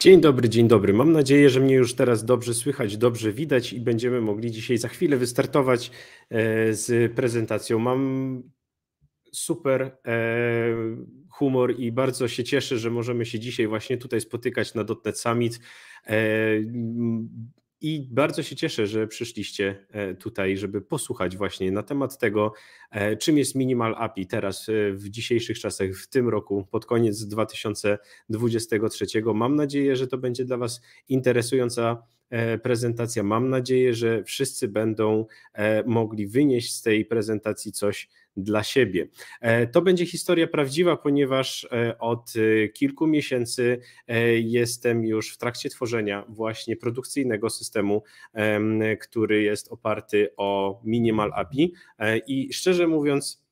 Dzień dobry, dzień dobry. Mam nadzieję, że mnie już teraz dobrze słychać, dobrze widać i będziemy mogli dzisiaj za chwilę wystartować e, z prezentacją. Mam super e, humor i bardzo się cieszę, że możemy się dzisiaj właśnie tutaj spotykać na Dotnet Summit. E, i bardzo się cieszę, że przyszliście e, tutaj, żeby posłuchać właśnie na temat tego, e, czym jest Minimal API teraz e, w dzisiejszych czasach, w tym roku, pod koniec 2023. Mam nadzieję, że to będzie dla Was interesująca prezentacja. Mam nadzieję, że wszyscy będą mogli wynieść z tej prezentacji coś dla siebie. E, to będzie historia prawdziwa, ponieważ e, od e, kilku miesięcy jestem już w trakcie tworzenia właśnie produkcyjnego systemu, który jest oparty o Minimal API i szczerze mówiąc,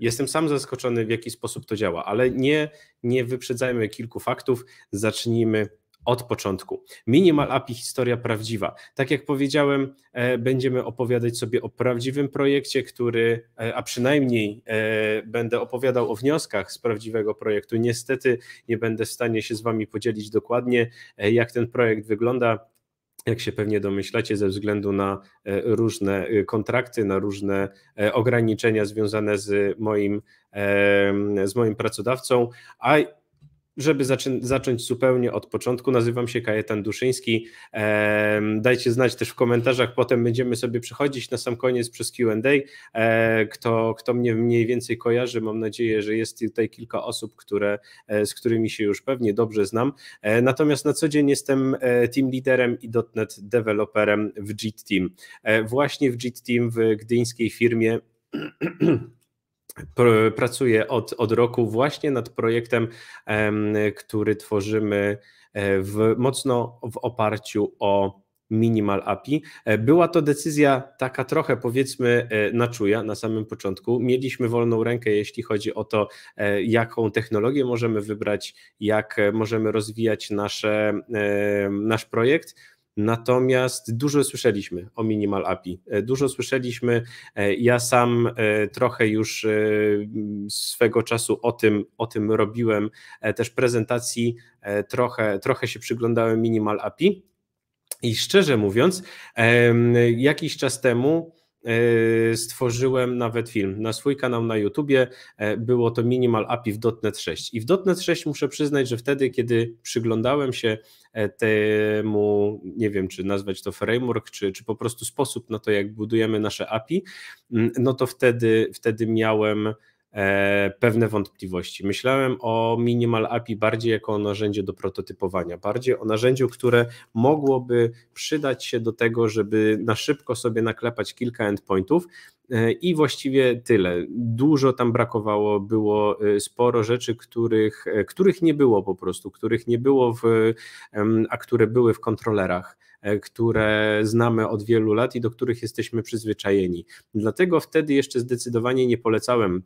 Jestem sam zaskoczony, w jaki sposób to działa, ale nie, nie wyprzedzajmy kilku faktów. Zacznijmy od początku. Minimal API historia prawdziwa. Tak jak powiedziałem, e, będziemy opowiadać sobie o prawdziwym projekcie, który, e, a przynajmniej e, będę opowiadał o wnioskach z prawdziwego projektu. Niestety nie będę w stanie się z Wami podzielić dokładnie, jak ten projekt wygląda jak się pewnie domyślacie, ze względu na różne kontrakty, na różne ograniczenia związane z moim, z moim pracodawcą, a żeby zacząć zupełnie od początku, nazywam się Kajetan Duszyński. E, dajcie znać też w komentarzach, potem będziemy sobie przechodzić na sam koniec przez QA. E, kto, kto mnie mniej więcej kojarzy, mam nadzieję, że jest tutaj kilka osób, które, e, z którymi się już pewnie dobrze znam. E, natomiast na co dzień jestem e, team liderem i dotnet developerem w JIT Team. E, właśnie w JIT Team w gdyńskiej firmie. pracuję od, od roku właśnie nad projektem, który tworzymy e, w, mocno w oparciu o Minimal API. E, była to decyzja taka trochę powiedzmy e, na czuja na samym początku. Mieliśmy wolną rękę, jeśli chodzi o to, jaką technologię możemy wybrać, jak możemy rozwijać nasze, nasz projekt Natomiast dużo słyszeliśmy o Minimal API. E, dużo słyszeliśmy. E, ja sam e, trochę już swego czasu o tym, o tym robiłem. Też prezentacji trochę, trochę się przyglądałem Minimal API. I szczerze mówiąc, jakiś czas temu stworzyłem nawet film na swój kanał na YouTubie. Było to Minimal API w .NET 6. I w .NET 6 muszę przyznać, że wtedy, kiedy przyglądałem się E, temu, nie wiem czy nazwać to framework, czy, czy po prostu sposób na to, jak budujemy nasze API, mm, no to wtedy, wtedy miałem e, pewne wątpliwości. Myślałem o Minimal API bardziej jako o narzędzie do prototypowania, bardziej o narzędziu, które mogłoby przydać się do tego, żeby na szybko sobie naklepać kilka endpointów, E, I właściwie tyle. Dużo tam brakowało, było e, sporo rzeczy, których, e, których nie było po prostu, których nie było, w, a które były w kontrolerach które znamy od wielu lat i do których jesteśmy przyzwyczajeni. Dlatego wtedy jeszcze zdecydowanie nie polecałem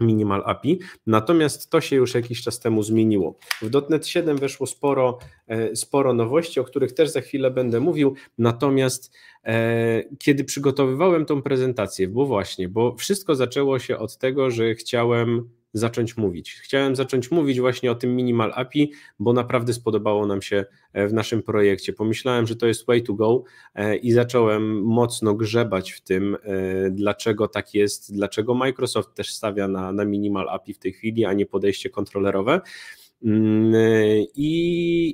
Minimal API. Natomiast to się już jakiś czas temu zmieniło. W .NET 7 weszło sporo, e, sporo nowości, o których też za chwilę będę mówił. Natomiast e, kiedy przygotowywałem tą prezentację, bo właśnie, bo wszystko zaczęło się od tego, że chciałem zacząć mówić. Chciałem zacząć mówić właśnie o tym minimal API, bo naprawdę spodobało nam się e, w naszym projekcie. Pomyślałem, że to jest way to go e, i zacząłem mocno grzebać w tym, e, dlaczego tak jest, dlaczego Microsoft też stawia na, na minimal API w tej chwili, a nie podejście kontrolerowe. Mm, I,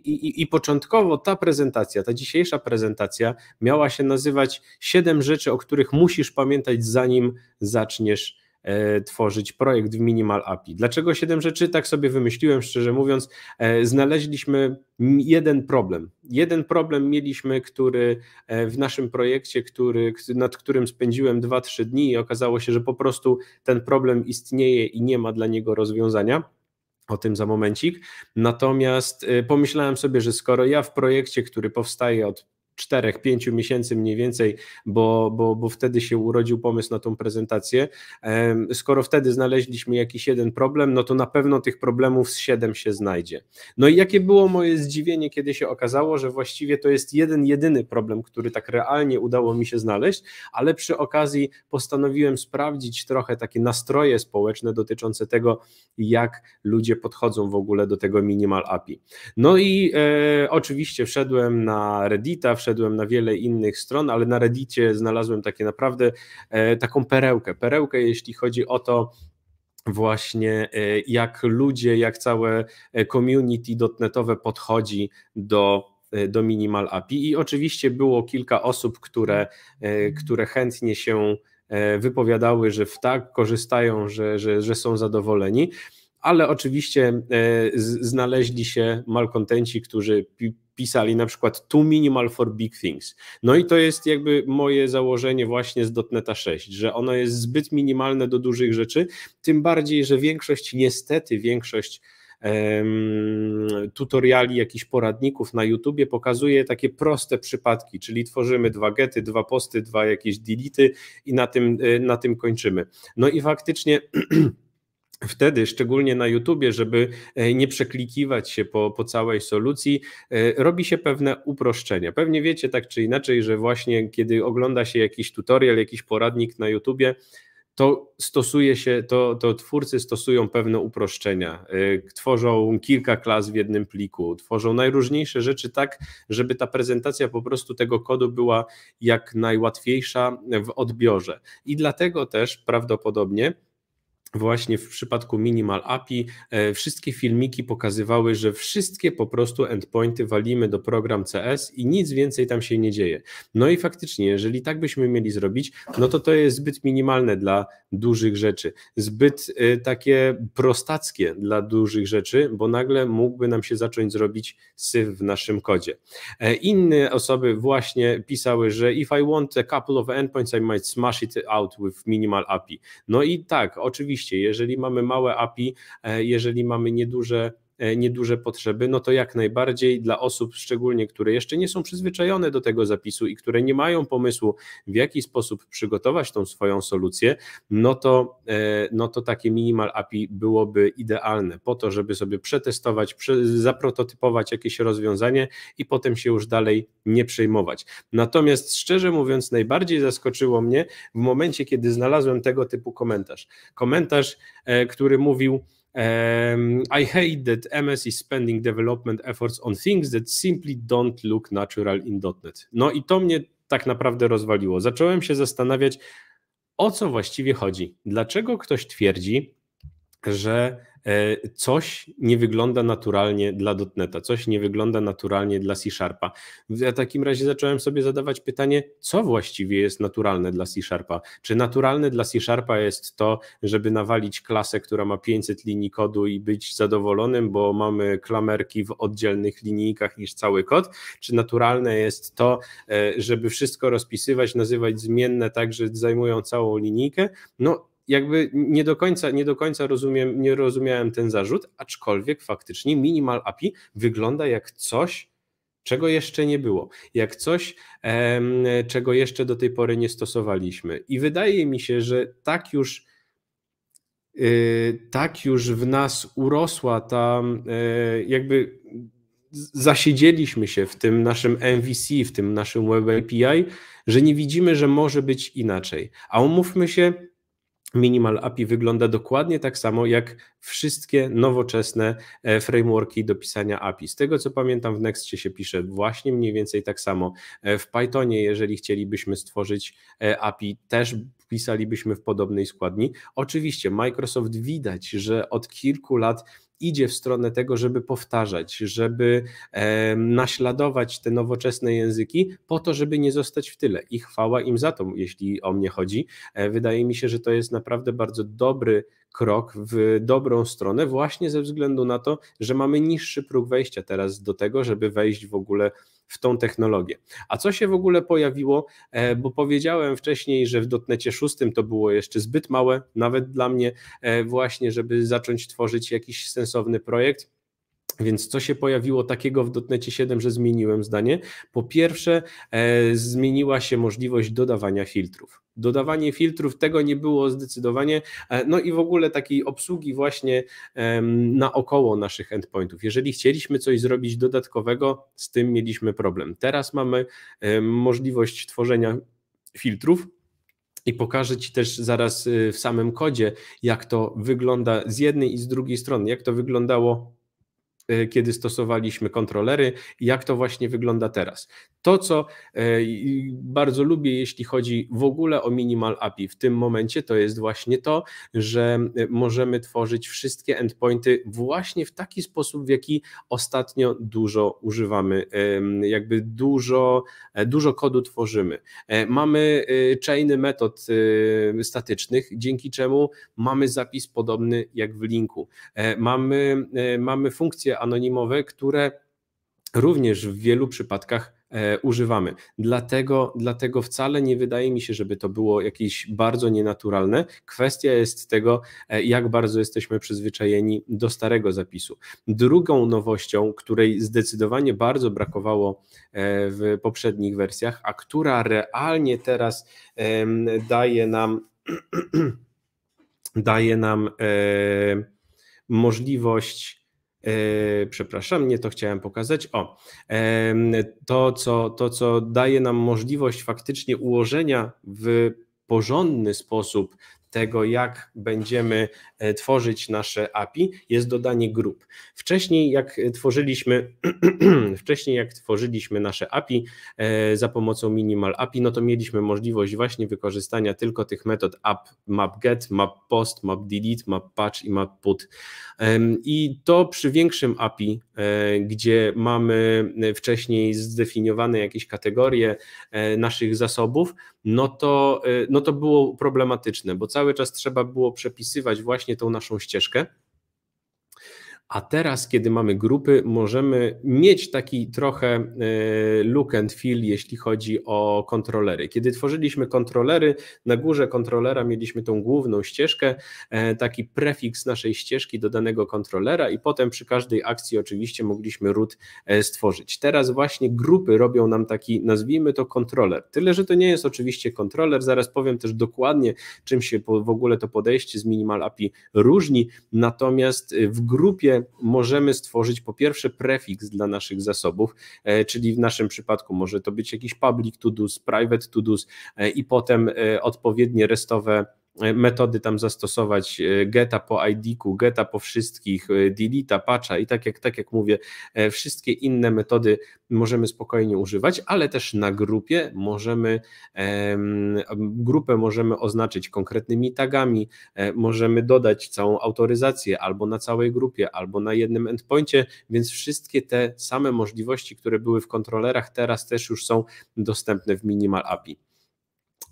i, I, początkowo ta prezentacja, ta dzisiejsza prezentacja miała się nazywać siedem rzeczy, o których musisz pamiętać, zanim zaczniesz E, tworzyć projekt w Minimal API. Dlaczego 7 rzeczy? Tak sobie wymyśliłem, szczerze mówiąc. E, znaleźliśmy jeden problem. Jeden problem mieliśmy, który e, w naszym projekcie, który, nad którym spędziłem 2-3 dni i okazało się, że po prostu ten problem istnieje i nie ma dla niego rozwiązania. O tym za momencik. Natomiast pomyślałem sobie, że skoro ja w projekcie, który powstaje od czterech pięciu miesięcy mniej więcej, bo, bo, bo wtedy się urodził pomysł na tą prezentację. Skoro wtedy znaleźliśmy jakiś jeden problem, no to na pewno tych problemów z siedem się znajdzie. No i jakie było moje zdziwienie, kiedy się okazało, że właściwie to jest jeden, jedyny problem, który tak realnie udało mi się znaleźć, ale przy okazji postanowiłem sprawdzić trochę takie nastroje społeczne dotyczące tego, jak ludzie podchodzą w ogóle do tego minimal API. No i e, oczywiście wszedłem na Reddita, wszedłem na wiele innych stron, ale na Reddicie znalazłem takie naprawdę e, taką perełkę. Perełkę, jeśli chodzi o to, właśnie e, jak ludzie, jak całe e, community dotnetowe podchodzi do do Minimal API i oczywiście było kilka osób, które, które chętnie się wypowiadały, że w tak korzystają, że, że, że są zadowoleni ale oczywiście znaleźli się malkontenci, którzy pisali na przykład too minimal for big things. No i to jest jakby moje założenie właśnie z dotneta 6, że ono jest zbyt minimalne do dużych rzeczy, tym bardziej, że większość, niestety większość tutoriali, jakichś poradników na YouTubie pokazuje takie proste przypadki, czyli tworzymy dwa gety, dwa posty, dwa jakieś delity i na tym, y, na tym kończymy. No i faktycznie Wtedy, szczególnie na YouTubie, żeby e, nie przeklikiwać się po, po całej solucji, e, robi się pewne uproszczenia. Pewnie wiecie tak czy inaczej, że właśnie kiedy ogląda się jakiś tutorial, jakiś poradnik na YouTubie, to stosuje się, to, to twórcy stosują pewne uproszczenia. E, tworzą kilka klas w jednym pliku, tworzą najróżniejsze rzeczy tak, żeby ta prezentacja po prostu tego kodu była jak najłatwiejsza w odbiorze. I dlatego też prawdopodobnie właśnie w przypadku Minimal API e, wszystkie filmiki pokazywały, że wszystkie po prostu endpointy walimy do program CS i nic więcej tam się nie dzieje. No i faktycznie, jeżeli tak byśmy mieli zrobić, no to to jest zbyt minimalne dla dużych rzeczy, zbyt e, takie prostackie dla dużych rzeczy, bo nagle mógłby nam się zacząć zrobić syf w naszym kodzie. E, inne osoby właśnie pisały, że if I want a couple of endpoints, I might smash it out with Minimal API. No i tak, oczywiście jeżeli mamy małe API, e, jeżeli mamy nieduże E, nieduże potrzeby, no to jak najbardziej dla osób szczególnie, które jeszcze nie są przyzwyczajone do tego zapisu i które nie mają pomysłu, w jaki sposób przygotować tą swoją solucję, no to, e, no to takie minimal API byłoby idealne po to, żeby sobie przetestować, zaprototypować jakieś rozwiązanie i potem się już dalej nie przejmować. Natomiast szczerze mówiąc, najbardziej zaskoczyło mnie w momencie, kiedy znalazłem tego typu komentarz. Komentarz, e, który mówił, Um, I hate that MS is spending development efforts on things that simply don't look natural in .NET. No i to mnie tak naprawdę rozwaliło. Zacząłem się zastanawiać, o co właściwie chodzi. Dlaczego ktoś twierdzi, że E, coś nie wygląda naturalnie dla dotneta, coś nie wygląda naturalnie dla C-Sharpa. W takim razie zacząłem sobie zadawać pytanie, co właściwie jest naturalne dla C-Sharpa? Czy naturalne dla C-Sharpa jest to, żeby nawalić klasę, która ma 500 linii kodu i być zadowolonym, bo mamy klamerki w oddzielnych linijkach niż cały kod? Czy naturalne jest to, e, żeby wszystko rozpisywać, nazywać zmienne tak, że zajmują całą linijkę? No jakby nie do końca, nie do końca rozumiem, nie rozumiałem ten zarzut, aczkolwiek faktycznie minimal API wygląda jak coś, czego jeszcze nie było, jak coś, czego jeszcze do tej pory nie stosowaliśmy. I wydaje mi się, że tak już y, tak już w nas urosła ta, e, jakby zasiedzieliśmy się w tym naszym MVC, w tym naszym Web API, że nie widzimy, że może być inaczej. A umówmy się, Minimal API wygląda dokładnie tak samo jak wszystkie nowoczesne e, frameworki do pisania API. Z tego co pamiętam, w Nextie się pisze właśnie mniej więcej tak samo. E, w Pythonie, jeżeli chcielibyśmy stworzyć e, API, też pisalibyśmy w podobnej składni. Oczywiście Microsoft widać, że od kilku lat idzie w stronę tego, żeby powtarzać, żeby naśladować te nowoczesne języki po to, żeby nie zostać w tyle. I chwała im za to, jeśli o mnie chodzi. E, wydaje mi się, że to jest naprawdę bardzo dobry krok w dobrą stronę, właśnie ze względu na to, że mamy niższy próg wejścia teraz do tego, żeby wejść w ogóle w tą technologię. A co się w ogóle pojawiło, e, bo powiedziałem wcześniej, że w dotnecie szóstym to było jeszcze zbyt małe, nawet dla mnie, e, właśnie, żeby zacząć tworzyć jakiś sensowny projekt. Więc co się pojawiło takiego w dotnecie 7, że zmieniłem zdanie? Po pierwsze, e, zmieniła się możliwość dodawania filtrów dodawanie filtrów, tego nie było zdecydowanie, e, no i w ogóle takiej obsługi właśnie naokoło naszych endpointów. Jeżeli chcieliśmy coś zrobić dodatkowego, z tym mieliśmy problem. Teraz mamy możliwość tworzenia filtrów, i pokażę Ci też zaraz y, w samym kodzie, jak to wygląda z jednej i z drugiej strony, jak to wyglądało Y, kiedy stosowaliśmy kontrolery i jak to właśnie wygląda teraz. To, co y, bardzo lubię, jeśli chodzi w ogóle o Minimal API w tym momencie, to jest właśnie to, że y, możemy tworzyć wszystkie endpointy właśnie w taki sposób, w jaki ostatnio dużo używamy, jakby dużo, e, dużo kodu tworzymy. E, mamy chainy metod statycznych, dzięki czemu mamy zapis podobny jak w linku. E, mamy, mamy funkcję anonimowe, które również w wielu przypadkach e, używamy. Dlatego, dlatego wcale nie wydaje mi się, żeby to było jakieś bardzo nienaturalne. Kwestia jest tego, e, jak bardzo jesteśmy przyzwyczajeni do starego zapisu. Drugą nowością, której zdecydowanie bardzo brakowało e, w poprzednich wersjach, a która realnie teraz daje nam daje nam możliwość Yy, przepraszam, nie to chciałem pokazać. O, to co, to, co daje nam możliwość faktycznie ułożenia w porządny sposób tego, jak będziemy e, tworzyć nasze API, jest dodanie grup. Wcześniej, jak e, tworzyliśmy, wcześniej jak tworzyliśmy nasze API e, za pomocą minimal API, no to mieliśmy możliwość właśnie wykorzystania tylko tych metod app, map get, map post, map delete, map patch i map put. I to przy większym API, gdzie mamy wcześniej zdefiniowane jakieś kategorie naszych zasobów, no to, no to było problematyczne, bo cały czas trzeba było przepisywać właśnie tą naszą ścieżkę. A teraz, kiedy mamy grupy, możemy mieć taki trochę e, look and feel, jeśli chodzi o kontrolery. Kiedy tworzyliśmy kontrolery, na górze kontrolera mieliśmy tą główną ścieżkę, e, taki prefiks naszej ścieżki do danego kontrolera, i potem przy każdej akcji oczywiście mogliśmy root e, stworzyć. Teraz właśnie grupy robią nam taki, nazwijmy to kontroler. Tyle, że to nie jest oczywiście kontroler, zaraz powiem też dokładnie, czym się w ogóle to podejście z Minimal API różni, natomiast w grupie możemy stworzyć po pierwsze prefiks dla naszych zasobów, e, czyli w naszym przypadku może to być jakiś public to do's, private to do's e, i potem e, odpowiednie restowe E, metody tam zastosować e, geta po ID-ku, geta po wszystkich, e, deleta, patcha i tak jak, tak jak mówię, wszystkie inne metody możemy spokojnie używać, ale też na grupie możemy, grupę możemy oznaczyć konkretnymi tagami, możemy dodać całą autoryzację albo na całej grupie, albo na jednym endpoincie, więc wszystkie te same możliwości, które były w kontrolerach, teraz też już są dostępne w Minimal API.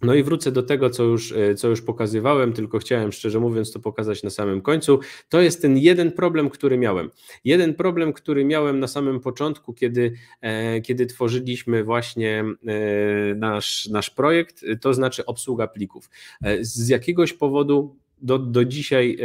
No i wrócę do tego, co już, e, co już pokazywałem, tylko chciałem szczerze mówiąc to pokazać na samym końcu. To jest ten jeden problem, który miałem. Jeden problem, który miałem na samym początku, kiedy, e, kiedy tworzyliśmy właśnie e, nasz, nasz projekt, to znaczy obsługa plików. Z jakiegoś powodu do, do dzisiaj,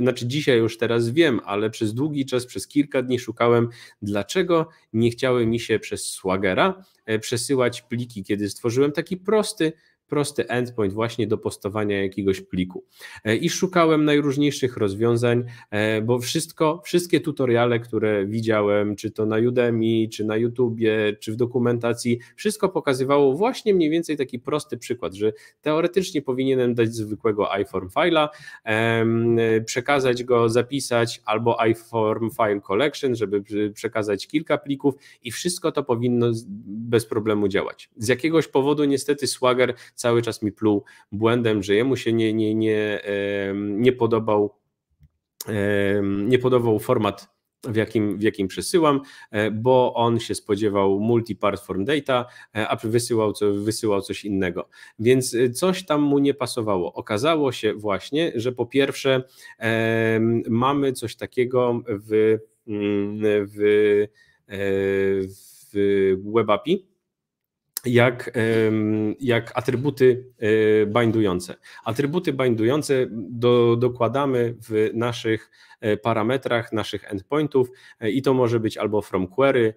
znaczy dzisiaj już teraz wiem, ale przez długi czas, przez kilka dni szukałem, dlaczego nie chciały mi się przez Swagera przesyłać pliki, kiedy stworzyłem taki prosty, prosty endpoint właśnie do postowania jakiegoś pliku. E, I szukałem najróżniejszych rozwiązań, e, bo wszystko, wszystkie tutoriale, które widziałem, czy to na Udemy, czy na YouTubie, czy w dokumentacji, wszystko pokazywało właśnie mniej więcej taki prosty przykład, że teoretycznie powinienem dać zwykłego iForm file'a, przekazać go, zapisać albo iForm file collection, żeby przekazać kilka plików i wszystko to powinno bez problemu działać. Z jakiegoś powodu niestety Swagger cały czas mi pluł błędem, że jemu się nie, nie, nie, nie podobał nie podobał format w jakim, w jakim przesyłam, e, bo on się spodziewał multi form data, e, a wysyłał, co, wysyłał coś innego. Więc e, coś tam mu nie pasowało. Okazało się właśnie, że po pierwsze mamy coś takiego w, mm, w, w, w Web API, jak, jak atrybuty e, bindujące. Atrybuty bindujące do, dokładamy w naszych e, parametrach, naszych endpointów e, i to może być albo from query,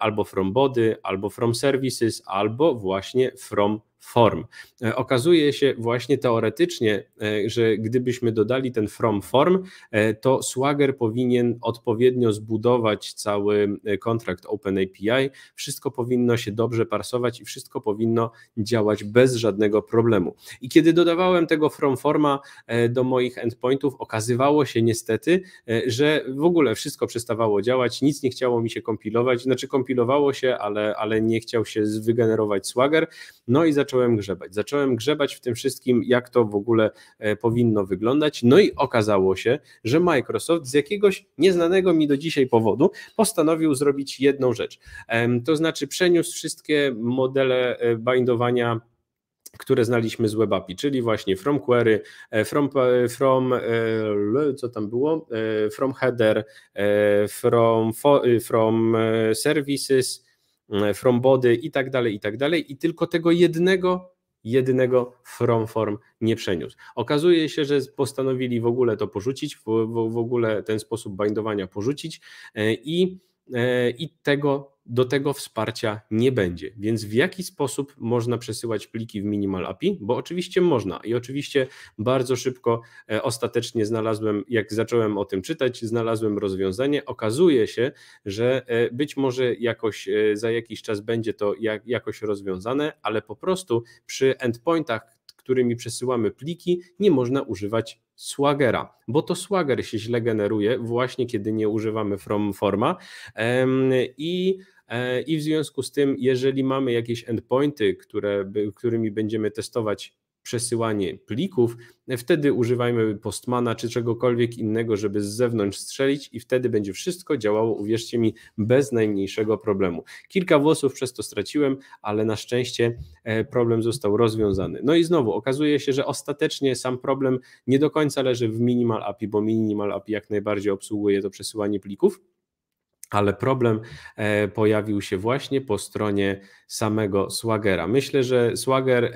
albo from body, albo from services, albo właśnie from form. E, okazuje się właśnie teoretycznie, e, że gdybyśmy dodali ten from form, e, to Swagger powinien odpowiednio zbudować cały kontrakt OpenAPI, wszystko powinno się dobrze parsować i wszystko powinno działać bez żadnego problemu. I kiedy dodawałem tego from forma do moich endpointów, okazywało się niestety, że w ogóle wszystko przestawało działać, nic nie chciało mi się kompilować, znaczy kompilowało się, ale, ale nie chciał się wygenerować Swagger, no i zaczęło zacząłem grzebać. Zacząłem grzebać w tym wszystkim, jak to w ogóle e, powinno wyglądać. No i okazało się, że Microsoft z jakiegoś nieznanego mi do dzisiaj powodu postanowił zrobić jedną rzecz. To znaczy przeniósł wszystkie modele e, bindowania które znaliśmy z WebAPI, czyli właśnie from query, e, from, from co tam było, from header, from, from services, E, from body i tak dalej, i tak dalej. I tylko tego jednego, jednego from form nie przeniósł. Okazuje się, że postanowili w ogóle to porzucić, w, w ogóle ten sposób bindowania porzucić e, i E, i tego, do tego wsparcia nie będzie. Więc w jaki sposób można przesyłać pliki w Minimal API? Bo oczywiście można i oczywiście bardzo szybko e, ostatecznie znalazłem, jak zacząłem o tym czytać, znalazłem rozwiązanie. Okazuje się, że e, być może jakoś za jakiś czas będzie to jakoś rozwiązane, ale po prostu przy endpointach, którymi przesyłamy pliki, nie można używać Swagera, bo to Swagger się źle generuje właśnie kiedy nie używamy from forma i e, i w związku z tym, jeżeli mamy jakieś endpointy, które, którymi będziemy testować przesyłanie plików, wtedy używajmy Postmana czy czegokolwiek innego, żeby z zewnątrz strzelić i wtedy będzie wszystko działało, uwierzcie mi, bez najmniejszego problemu. Kilka włosów przez to straciłem, ale na szczęście e, problem został rozwiązany. No i znowu okazuje się, że ostatecznie sam problem nie do końca leży w Minimal API, bo Minimal API jak najbardziej obsługuje to przesyłanie plików, ale problem e, pojawił się właśnie po stronie samego Swagera. Myślę, że Swagger e,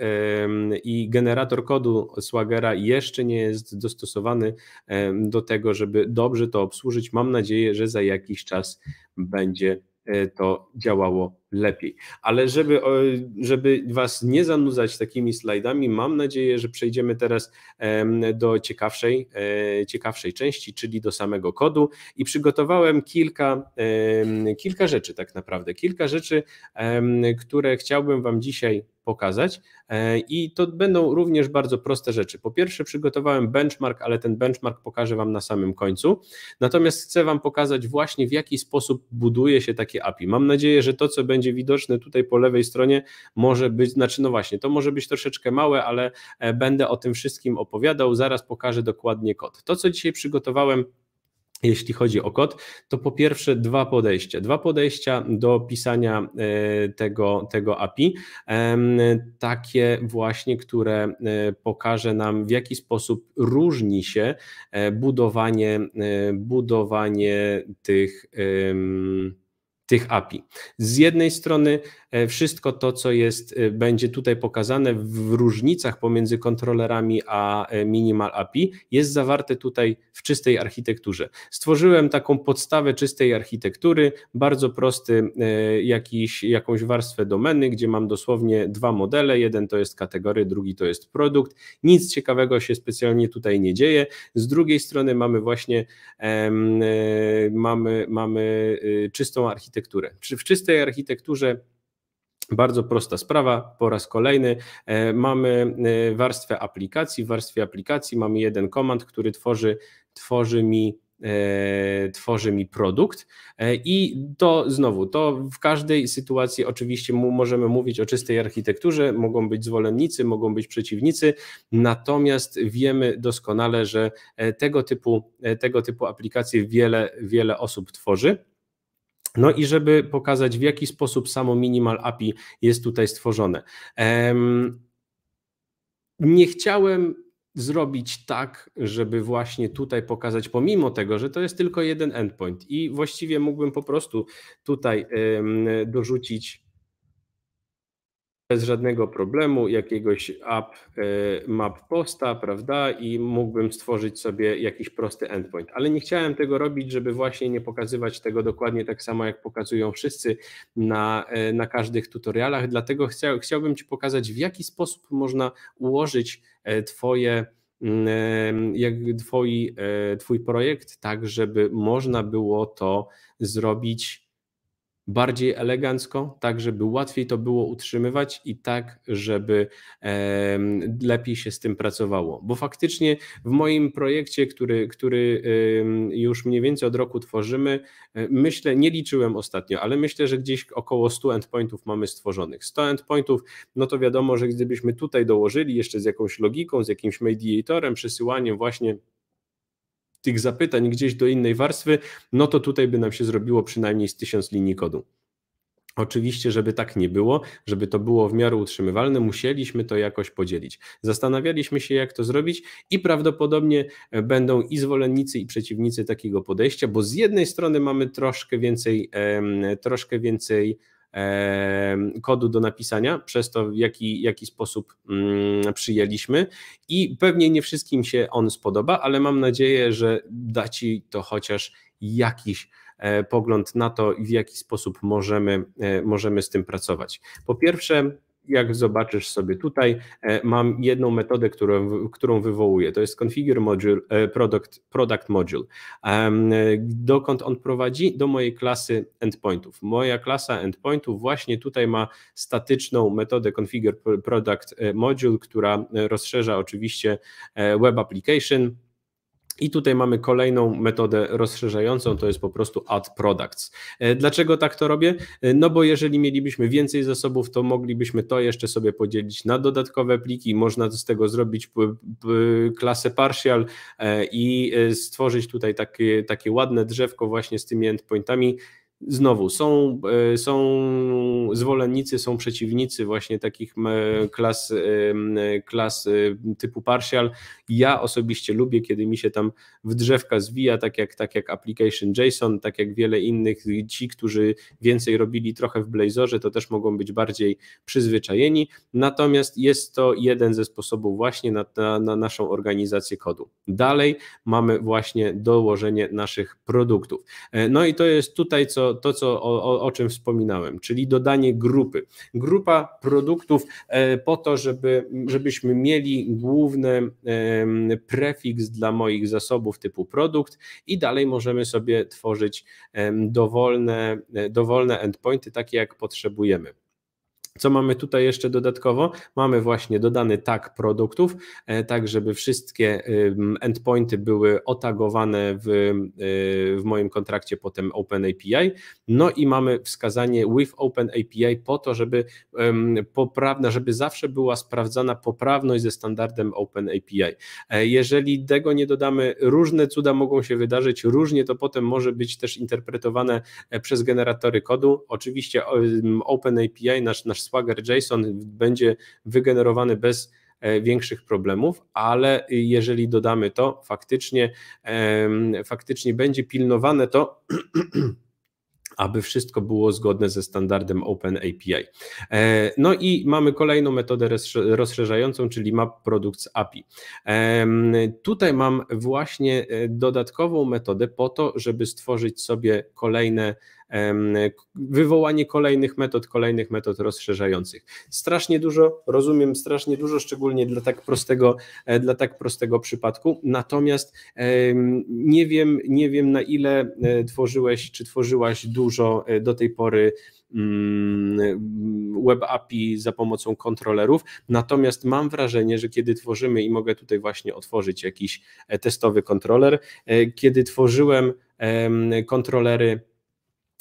i generator kodu Swagera jeszcze nie jest dostosowany e, do tego, żeby dobrze to obsłużyć. Mam nadzieję, że za jakiś czas będzie Y, to działało lepiej. Ale żeby, żeby Was nie zanudzać takimi slajdami, mam nadzieję, że przejdziemy teraz do ciekawszej, e, ciekawszej części, czyli do samego kodu i przygotowałem kilka, kilka rzeczy tak naprawdę, kilka rzeczy, które chciałbym Wam dzisiaj pokazać. E, I to będą również bardzo proste rzeczy. Po pierwsze, przygotowałem benchmark, ale ten benchmark pokażę Wam na samym końcu. Natomiast chcę Wam pokazać właśnie, w jaki sposób buduje się takie API. Mam nadzieję, że to, co będzie widoczne tutaj po lewej stronie, może być, znaczy, no właśnie, to może być troszeczkę małe, ale e, będę o tym wszystkim opowiadał. Zaraz pokażę dokładnie kod. To, co dzisiaj przygotowałem, jeśli chodzi o kod, to po pierwsze dwa podejścia. Dwa podejścia do pisania e, tego, tego API, takie właśnie, które e, pokaże nam, w jaki sposób różni się e, budowanie, budowanie tych tych API. Z jednej strony e, wszystko to, co jest, e, będzie tutaj pokazane w różnicach pomiędzy kontrolerami a e, minimal API, jest zawarte tutaj w czystej architekturze. Stworzyłem taką podstawę czystej architektury, bardzo prosty jakiś, jakąś warstwę domeny, gdzie mam dosłownie dwa modele, jeden to jest kategoria, drugi to jest produkt. Nic ciekawego się specjalnie tutaj nie dzieje. Z drugiej strony mamy właśnie mamy, mamy y, czystą architekturę, architekturę. Czy w czystej architekturze bardzo prosta sprawa, po raz kolejny e, mamy e, warstwę aplikacji, w warstwie aplikacji mamy jeden komand, który tworzy, tworzy mi e, tworzy mi produkt i to znowu, to w każdej sytuacji oczywiście możemy mówić o czystej architekturze, mogą być zwolennicy, mogą być przeciwnicy, natomiast wiemy doskonale, że tego typu, tego typu aplikacje wiele, wiele osób tworzy. No i żeby pokazać, w jaki sposób samo minimal API jest tutaj stworzone. Nie chciałem zrobić tak, żeby właśnie tutaj pokazać, pomimo tego, że to jest tylko jeden endpoint i właściwie mógłbym po prostu tutaj dorzucić bez żadnego problemu jakiegoś app, e, map posta, prawda? I mógłbym stworzyć sobie jakiś prosty endpoint. Ale nie chciałem tego robić, żeby właśnie nie pokazywać tego dokładnie tak samo, jak pokazują wszyscy na, e, na każdych tutorialach. Dlatego chciał chciałbym Ci pokazać, w jaki sposób można ułożyć e, Twoje mm, jak twoi, Twój projekt, tak żeby można było to zrobić bardziej elegancko, tak żeby łatwiej to było utrzymywać i tak, żeby lepiej się z tym pracowało. Bo faktycznie w moim projekcie, który, który już mniej więcej od roku tworzymy, e, myślę, nie liczyłem ostatnio, ale myślę, że gdzieś około 100 endpointów mamy stworzonych. 100 endpointów, no to wiadomo, że gdybyśmy tutaj dołożyli jeszcze z jakąś logiką, z jakimś mediatorem, przesyłaniem właśnie tych zapytań gdzieś do innej warstwy, no to tutaj by nam się zrobiło przynajmniej z tysiąc linii kodu. Oczywiście, żeby tak nie było, żeby to było w miarę utrzymywalne, musieliśmy to jakoś podzielić. Zastanawialiśmy się, jak to zrobić, i prawdopodobnie e, będą i zwolennicy, i przeciwnicy takiego podejścia, bo z jednej strony mamy troszkę więcej, troszkę więcej kodu do napisania, przez to w jaki, jaki sposób mm, przyjęliśmy i pewnie nie wszystkim się on spodoba, ale mam nadzieję, że da Ci to chociaż jakiś e, pogląd na to, w jaki sposób możemy, e, możemy z tym pracować. Po pierwsze, jak zobaczysz sobie tutaj, e, mam jedną metodę, którą, którą wywołuję. To jest configure module, e, product, product module. E, dokąd on prowadzi? Do mojej klasy endpointów. Moja klasa endpointów właśnie tutaj ma statyczną metodę configure product module, która rozszerza oczywiście web application i tutaj mamy kolejną metodę rozszerzającą, to jest po prostu add products. E, dlaczego tak to robię? E, no bo jeżeli mielibyśmy więcej zasobów, to moglibyśmy to jeszcze sobie podzielić na dodatkowe pliki, można z tego zrobić klasę partial e, i stworzyć tutaj takie, takie ładne drzewko właśnie z tymi endpointami, znowu są, e, są zwolennicy, są przeciwnicy właśnie takich klas, e, klas e, typu partial. Ja osobiście lubię, kiedy mi się tam w drzewka zwija, tak jak, tak jak Application JSON, tak jak wiele innych. Ci, którzy więcej robili trochę w Blazorze, to też mogą być bardziej przyzwyczajeni. Natomiast jest to jeden ze sposobów właśnie na, na, na naszą organizację kodu. Dalej mamy właśnie dołożenie naszych produktów. No i to jest tutaj, co to, co, o, o czym wspominałem, czyli dodanie grupy. Grupa produktów e, po to, żeby, żebyśmy mieli główny prefiks dla moich zasobów typu produkt i dalej możemy sobie tworzyć dowolne, e, dowolne endpointy, takie jak potrzebujemy. Co mamy tutaj jeszcze dodatkowo? Mamy właśnie dodany tag produktów, e, tak żeby wszystkie endpointy były otagowane w, e, w moim kontrakcie potem OpenAPI. No i mamy wskazanie with OpenAPI po to, żeby poprawna, żeby zawsze była sprawdzana poprawność ze standardem OpenAPI. E, jeżeli tego nie dodamy, różne cuda mogą się wydarzyć, różnie to potem może być też interpretowane przez generatory kodu. Oczywiście OpenAPI, nasz, nasz Swagger JSON będzie wygenerowany bez e, większych problemów, ale jeżeli dodamy to, faktycznie, faktycznie będzie pilnowane to, aby wszystko było zgodne ze standardem OpenAPI. E, no i mamy kolejną metodę rozszerzającą, czyli Map Products API. Tutaj mam właśnie e, dodatkową metodę po to, żeby stworzyć sobie kolejne wywołanie kolejnych metod, kolejnych metod rozszerzających. Strasznie dużo, rozumiem, strasznie dużo, szczególnie dla tak prostego, e, dla tak prostego przypadku. Natomiast nie wiem, nie wiem na ile e, tworzyłeś, czy tworzyłaś dużo e, do tej pory mm, web API za pomocą kontrolerów. Natomiast mam wrażenie, że kiedy tworzymy, i mogę tutaj właśnie otworzyć jakiś testowy kontroler, kiedy tworzyłem kontrolery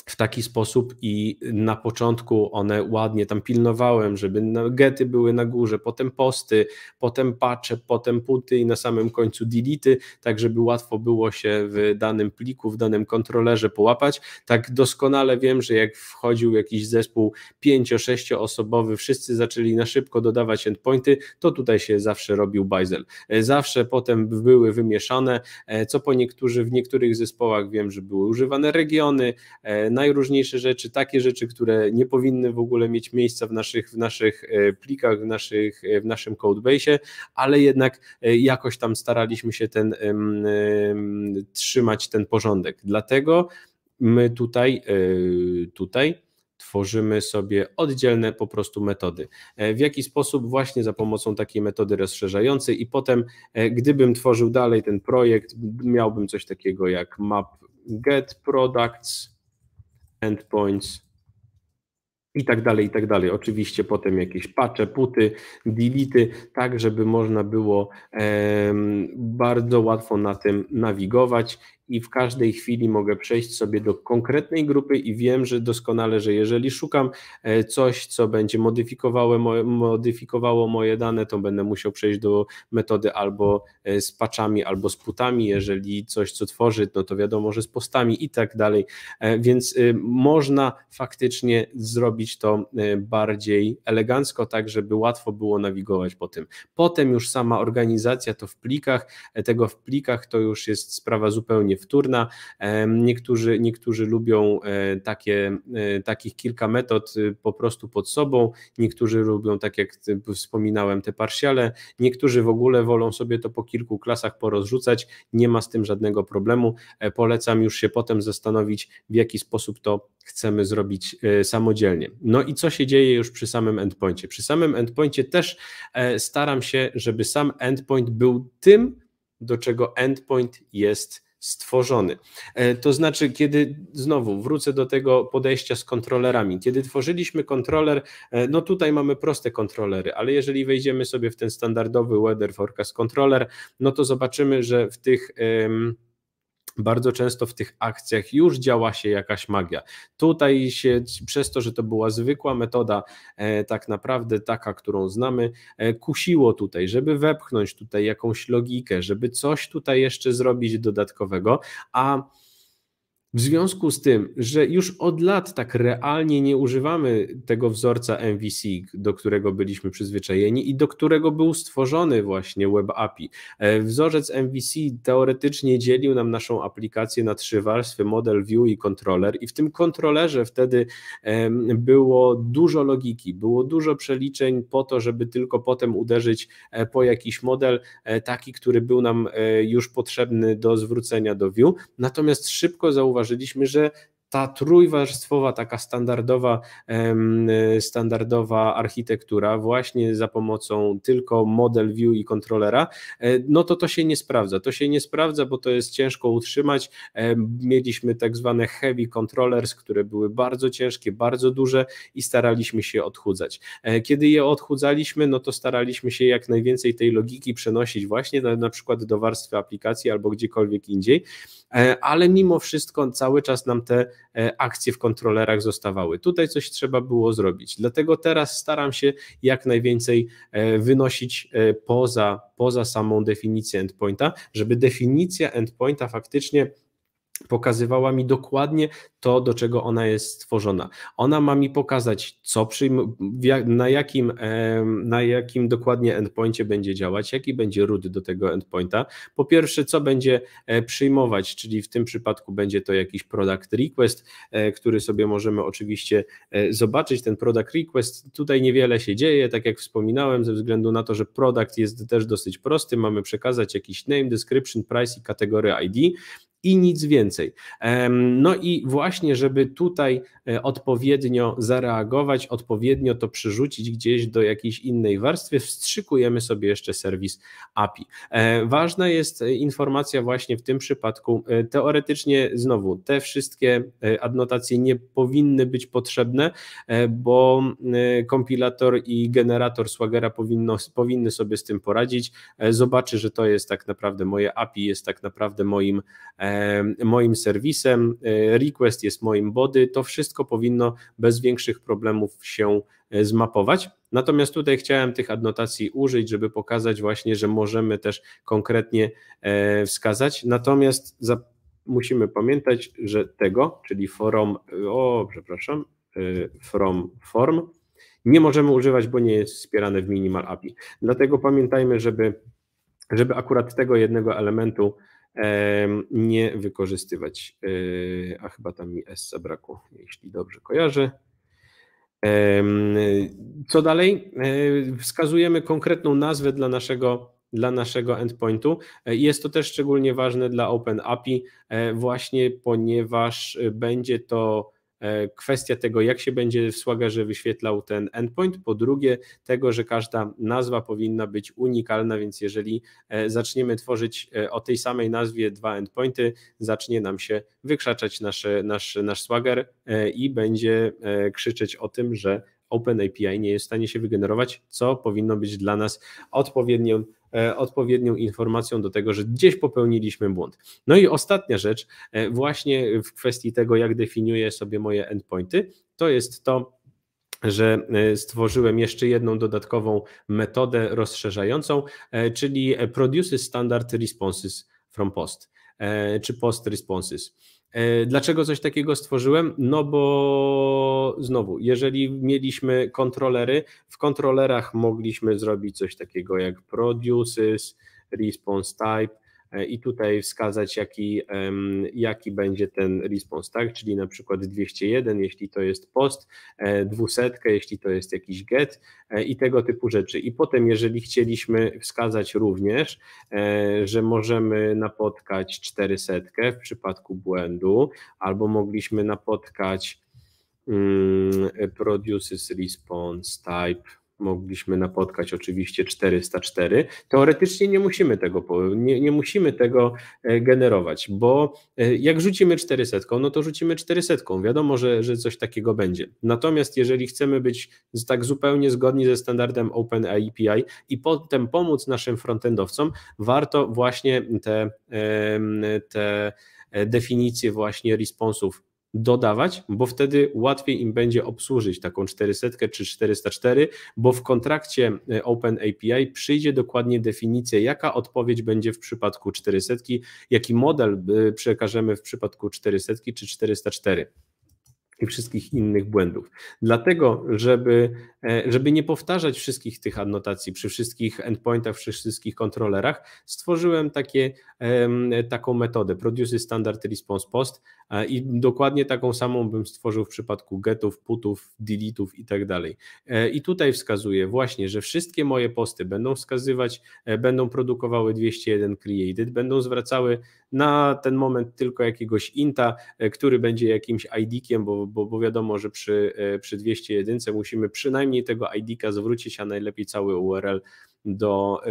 w taki sposób i na początku one ładnie tam pilnowałem, żeby gety były na górze, potem posty, potem pacze, potem puty i na samym końcu delety, tak żeby łatwo było się w danym pliku, w danym kontrolerze połapać. Tak doskonale wiem, że jak wchodził jakiś zespół 5-6 osobowy, wszyscy zaczęli na szybko dodawać endpointy, to tutaj się zawsze robił bajzel. E, zawsze potem były wymieszane, e, co po niektórych, w niektórych zespołach wiem, że były używane regiony, e, najróżniejsze rzeczy, takie rzeczy, które nie powinny w ogóle mieć miejsca w naszych, w naszych e, plikach, w, naszych, e, w naszym codebase, ale jednak e, jakoś tam staraliśmy się ten, trzymać ten porządek. Dlatego my tutaj, tutaj tworzymy sobie oddzielne po prostu metody. W jaki sposób? Właśnie za pomocą takiej metody rozszerzającej i potem, gdybym tworzył dalej ten projekt, miałbym coś takiego jak map get products, endpoints i tak dalej, i tak dalej. Oczywiście potem jakieś pacze, puty, delety, tak żeby można było bardzo łatwo na tym nawigować i w każdej chwili mogę przejść sobie do konkretnej grupy i wiem, że doskonale, że jeżeli szukam e, coś, co będzie modyfikowało moje, modyfikowało moje dane, to będę musiał przejść do metody albo e, z patchami, albo z putami, jeżeli coś, co tworzy, no to wiadomo, że z postami i tak dalej, e, więc y, można faktycznie zrobić to bardziej elegancko, tak żeby łatwo było nawigować po tym. Potem już sama organizacja to w plikach, tego w plikach to już jest sprawa zupełnie ewentualnie wtórna. Niektórzy, niektórzy lubią e, takie, e, takich kilka metod e, po prostu pod sobą, niektórzy lubią, tak jak wspominałem, te parsiale, niektórzy w ogóle wolą sobie to po kilku klasach porozrzucać, nie ma z tym żadnego problemu. Polecam już się potem zastanowić, w jaki sposób to chcemy zrobić samodzielnie. No i co się dzieje już przy samym endpointie? Przy samym endpointie też staram się, żeby sam endpoint był tym, do czego endpoint jest stworzony. E, to znaczy, kiedy znowu wrócę do tego podejścia z kontrolerami, kiedy tworzyliśmy kontroler, e, no tutaj mamy proste kontrolery, ale jeżeli wejdziemy sobie w ten standardowy Weather Forecast Controller, no to zobaczymy, że w tych. Yy, bardzo często w tych akcjach już działa się jakaś magia. Tutaj się przez to, że to była zwykła metoda, e, tak naprawdę taka, którą znamy, e, kusiło tutaj, żeby wepchnąć tutaj jakąś logikę, żeby coś tutaj jeszcze zrobić dodatkowego, a w związku z tym, że już od lat tak realnie nie używamy tego wzorca MVC, do którego byliśmy przyzwyczajeni i do którego był stworzony właśnie Web API. E, wzorzec MVC teoretycznie dzielił nam naszą aplikację na trzy warstwy: model, view i kontroler, i w tym kontrolerze wtedy było dużo logiki, było dużo przeliczeń po to, żeby tylko potem uderzyć e, po jakiś model, e, taki, który był nam już potrzebny do zwrócenia do view. Natomiast szybko zauważyliśmy, zauważyliśmy, że ta trójwarstwowa, taka standardowa, y, standardowa architektura właśnie za pomocą tylko model view i kontrolera, e, no to to się nie sprawdza. To się nie sprawdza, bo to jest ciężko utrzymać. E, mieliśmy tak zwane heavy controllers, które były bardzo ciężkie, bardzo duże i staraliśmy się odchudzać. E, kiedy je odchudzaliśmy, no to staraliśmy się jak najwięcej tej logiki przenosić właśnie na, na przykład do warstwy aplikacji albo gdziekolwiek indziej, ale mimo wszystko cały czas nam te E, akcje w kontrolerach zostawały. Tutaj coś trzeba było zrobić. Dlatego teraz staram się jak najwięcej e, wynosić e, poza, poza samą definicję endpointa, żeby definicja endpointa faktycznie pokazywała mi dokładnie to, do czego ona jest stworzona. Ona ma mi pokazać, co przyjm- na, jakim, na jakim dokładnie endpointie będzie działać, jaki będzie root do tego endpointa. Po pierwsze, co będzie e, przyjmować, czyli w tym przypadku będzie to jakiś product request, e, który sobie możemy oczywiście e, zobaczyć. Ten product request, tutaj niewiele się dzieje, tak jak wspominałem, ze względu na to, że product jest też dosyć prosty, mamy przekazać jakiś name, description, price i kategorię ID i nic więcej. No i właśnie, żeby tutaj e, odpowiednio zareagować, odpowiednio to przerzucić gdzieś do jakiejś innej warstwy, wstrzykujemy sobie jeszcze serwis API. E, ważna jest e, informacja właśnie w tym przypadku. Teoretycznie znowu te wszystkie adnotacje nie powinny być potrzebne, bo kompilator i generator Swaggera powinno, powinny sobie z tym poradzić. Zobaczy, że to jest tak naprawdę moje API, jest tak naprawdę moim E, moim serwisem, e, request jest moim body, to wszystko powinno bez większych problemów się e, zmapować. Natomiast tutaj chciałem tych adnotacji użyć, żeby pokazać właśnie, że możemy też konkretnie wskazać. Natomiast za, musimy pamiętać, że tego, czyli from, o przepraszam, from form, nie możemy używać, bo nie jest wspierane w minimal API. Dlatego pamiętajmy, żeby żeby akurat tego jednego elementu nie wykorzystywać. Y, a chyba tam mi S zabrakło, jeśli dobrze kojarzę. Co dalej? E, wskazujemy konkretną nazwę dla naszego, dla naszego endpointu. E, jest to też szczególnie ważne dla OpenAPI, e, właśnie ponieważ będzie to E, kwestia tego, jak się będzie w Swaggerze wyświetlał ten endpoint, po drugie tego, że każda nazwa powinna być unikalna, więc jeżeli e, zaczniemy tworzyć e, o tej samej nazwie dwa endpointy, zacznie nam się wykrzaczać nasz, nasz, nasz Swagger i będzie krzyczeć o tym, że OpenAPI nie jest w stanie się wygenerować, co powinno być dla nas odpowiednią E, odpowiednią informacją do tego, że gdzieś popełniliśmy błąd. No i ostatnia rzecz, e, właśnie w kwestii tego, jak definiuję sobie moje endpointy, to jest to, że e, stworzyłem jeszcze jedną dodatkową metodę rozszerzającą, czyli Produces Standard Responses from Post czy post responses. E, dlaczego coś takiego stworzyłem? No bo znowu, jeżeli mieliśmy kontrolery, w kontrolerach mogliśmy zrobić coś takiego jak produces, response type, E, i tutaj wskazać, jaki, jaki będzie ten response, tak? Czyli na przykład 201, jeśli to jest post, 200, e, jeśli to jest jakiś get e, i tego typu rzeczy. I potem, jeżeli chcieliśmy wskazać również, że możemy napotkać 400 w przypadku błędu, albo mogliśmy napotkać mm, produces response type mogliśmy napotkać oczywiście 404. Teoretycznie nie musimy tego, nie, nie, musimy tego e, generować, bo e, jak rzucimy 400, no to rzucimy 400. Wiadomo, że, że coś takiego będzie. Natomiast jeżeli chcemy być tak zupełnie zgodni ze standardem Open API i potem pomóc naszym frontendowcom, warto właśnie te, te e, definicje właśnie responsów dodawać, bo wtedy łatwiej im będzie obsłużyć taką 400 czy 404, bo w kontrakcie e, OpenAPI przyjdzie dokładnie definicja, jaka odpowiedź będzie w przypadku 400, jaki model e, przekażemy w przypadku 400 czy 404 wszystkich innych błędów. Dlatego, żeby, e, żeby nie powtarzać wszystkich tych annotacji przy wszystkich endpointach, przy wszystkich kontrolerach, stworzyłem takie, taką metodę Produce Standard Response Post i dokładnie taką samą bym stworzył w przypadku getów, putów, delete'ów i tak dalej. E, I tutaj wskazuję właśnie, że wszystkie moje posty będą wskazywać, e, będą produkowały 201 created, będą zwracały na ten moment tylko jakiegoś inta, który będzie jakimś idkiem, bo bo, bo wiadomo, że przy, e, przy 201 musimy przynajmniej tego ID-ka zwrócić, a najlepiej cały URL do,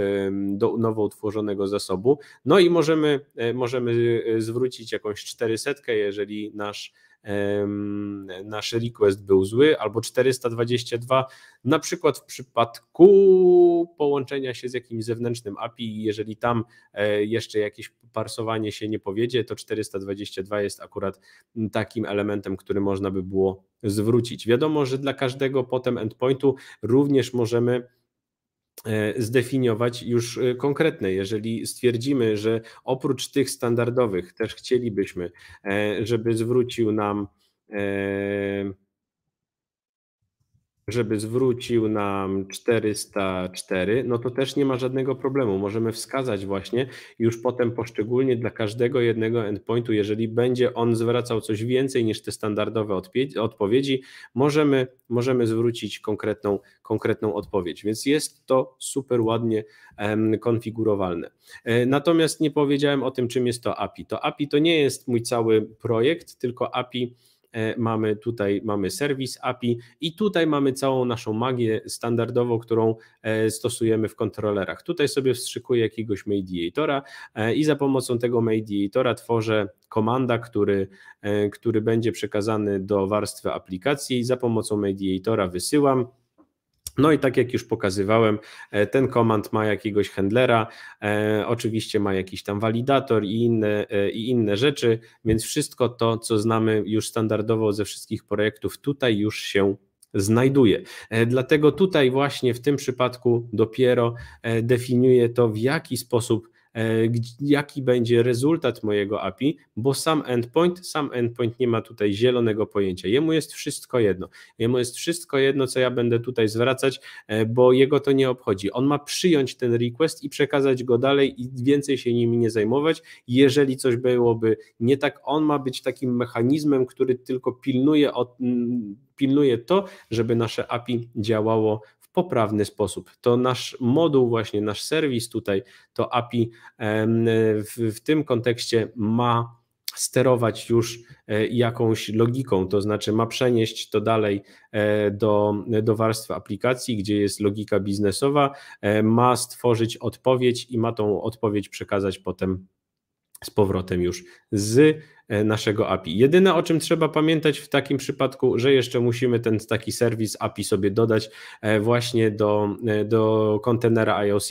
do nowo utworzonego zasobu. No i możemy, e, możemy e, zwrócić jakąś 400, jeżeli nasz nasz request był zły, albo 422, na przykład w przypadku połączenia się z jakimś zewnętrznym API, jeżeli tam e, jeszcze jakieś parsowanie się nie powiedzie, to 422 jest akurat takim elementem, który można by było zwrócić. Wiadomo, że dla każdego potem endpointu również możemy E, zdefiniować już e, konkretne. Jeżeli stwierdzimy, że oprócz tych standardowych też chcielibyśmy, e, żeby zwrócił nam żeby zwrócił nam 404, no to też nie ma żadnego problemu. Możemy wskazać właśnie już potem poszczególnie dla każdego jednego endpointu, jeżeli będzie on zwracał coś więcej niż te standardowe odpowiedzi, możemy, możemy zwrócić konkretną, konkretną odpowiedź. Więc jest to super ładnie konfigurowalne. E, natomiast nie powiedziałem o tym, czym jest to API. To API to nie jest mój cały projekt, tylko API E, mamy tutaj mamy serwis API i tutaj mamy całą naszą magię standardową, którą e, stosujemy w kontrolerach. Tutaj sobie wstrzykuję jakiegoś mediatora e, i za pomocą tego mediatora tworzę komanda, który, który będzie przekazany do warstwy aplikacji i za pomocą mediatora wysyłam no i tak jak już pokazywałem, e, ten komand ma jakiegoś handlera, e, oczywiście ma jakiś tam walidator i inne, e, i inne rzeczy, więc wszystko to, co znamy już standardowo ze wszystkich projektów, tutaj już się znajduje. Dlatego tutaj właśnie w tym przypadku dopiero definiuje to, w jaki sposób E, jaki będzie rezultat mojego API, bo sam endpoint, sam endpoint nie ma tutaj zielonego pojęcia. Jemu jest wszystko jedno. Jemu jest wszystko jedno, co ja będę tutaj zwracać, e, bo jego to nie obchodzi. On ma przyjąć ten request i przekazać go dalej i więcej się nimi nie zajmować. Jeżeli coś byłoby nie tak, on ma być takim mechanizmem, który tylko pilnuje, od, pilnuje to, żeby nasze API działało poprawny sposób. To nasz moduł, właśnie nasz serwis tutaj, to API w, w tym kontekście ma sterować już e, jakąś logiką, to znaczy ma przenieść to dalej e, do, do warstwy aplikacji, gdzie jest logika biznesowa, e, ma stworzyć odpowiedź i ma tą odpowiedź przekazać potem z powrotem już z e, naszego API. Jedyne o czym trzeba pamiętać w takim przypadku, że jeszcze musimy ten taki serwis API sobie dodać e, właśnie do, e, do kontenera IOC.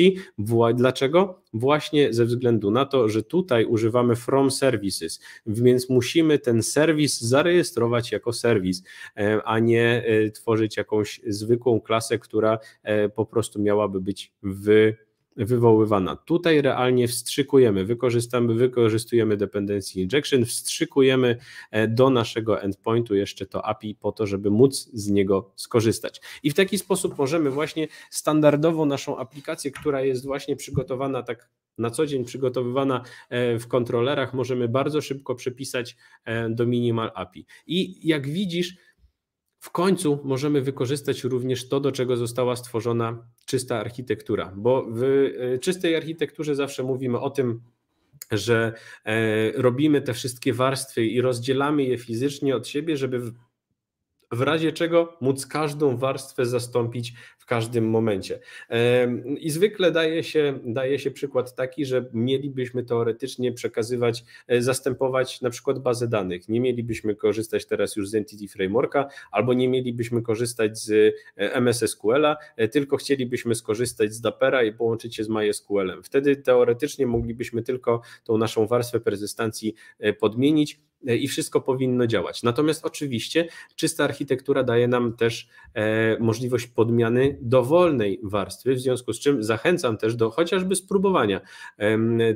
Dlaczego? Właśnie ze względu na to, że tutaj używamy from services, więc musimy ten serwis zarejestrować jako serwis, a nie tworzyć jakąś zwykłą klasę, która po prostu miałaby być w wywoływana. Tutaj realnie wstrzykujemy, wykorzystamy, wykorzystujemy dependency injection, wstrzykujemy e, do naszego endpointu jeszcze to API po to, żeby móc z niego skorzystać. I w taki sposób możemy właśnie standardowo naszą aplikację, która jest właśnie przygotowana tak na co dzień przygotowywana e, w kontrolerach, możemy bardzo szybko przepisać e, do minimal API. I jak widzisz, w końcu możemy wykorzystać również to, do czego została stworzona czysta architektura, bo w e, czystej architekturze zawsze mówimy o tym, że e, robimy te wszystkie warstwy i rozdzielamy je fizycznie od siebie, żeby w razie czego móc każdą warstwę zastąpić w każdym momencie. I zwykle daje się, daje się przykład taki, że mielibyśmy teoretycznie przekazywać, e, zastępować na przykład bazę danych. Nie mielibyśmy korzystać teraz już z Entity Frameworka albo nie mielibyśmy korzystać z e, MS SQL-a, e, tylko chcielibyśmy skorzystać z Dapera i połączyć się z MySQL-em. Wtedy teoretycznie moglibyśmy tylko tą naszą warstwę persystancji podmienić E, i wszystko powinno działać. Natomiast oczywiście czysta architektura daje nam też e, możliwość podmiany dowolnej warstwy, w związku z czym zachęcam też do chociażby spróbowania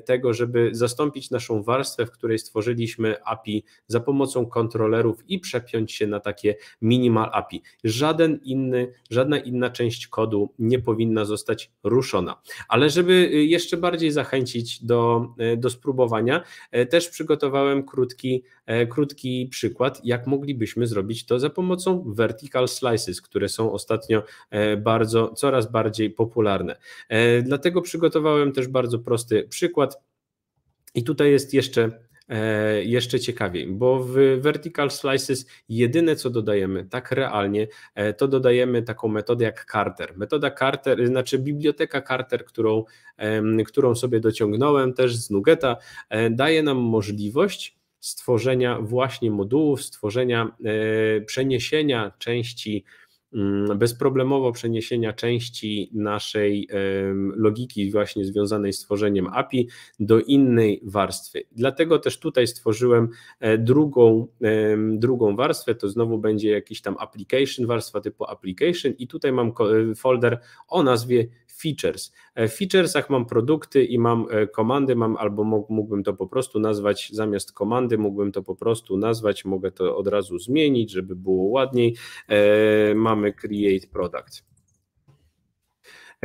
tego, żeby zastąpić naszą warstwę, w której stworzyliśmy API za pomocą kontrolerów i przepiąć się na takie minimal API. Żaden inny, żadna inna część kodu nie powinna zostać ruszona. Ale żeby e, jeszcze bardziej zachęcić do, do spróbowania, też przygotowałem krótki E, krótki przykład, jak moglibyśmy zrobić to za pomocą vertical slices, które są ostatnio e, bardzo, coraz bardziej popularne. E, dlatego przygotowałem też bardzo prosty przykład. I tutaj jest jeszcze jeszcze ciekawiej, bo w Vertical Slices jedyne co dodajemy tak realnie, to dodajemy taką metodę jak Carter. Metoda Carter, znaczy biblioteka Carter, którą, którą sobie dociągnąłem też z Nuggeta, daje nam możliwość stworzenia właśnie modułów, stworzenia e, przeniesienia części, mm, bezproblemowo przeniesienia części naszej e, logiki właśnie związanej z tworzeniem API do innej warstwy. Dlatego też tutaj stworzyłem e, drugą, drugą warstwę, to znowu będzie jakiś tam application, warstwa typu application i tutaj mam folder o nazwie features. W e, featuresach mam produkty i mam e, komandy, mam albo mógłbym to po prostu nazwać zamiast komandy, mógłbym to po prostu nazwać, mogę to od razu zmienić, żeby było ładniej. E, mamy create product.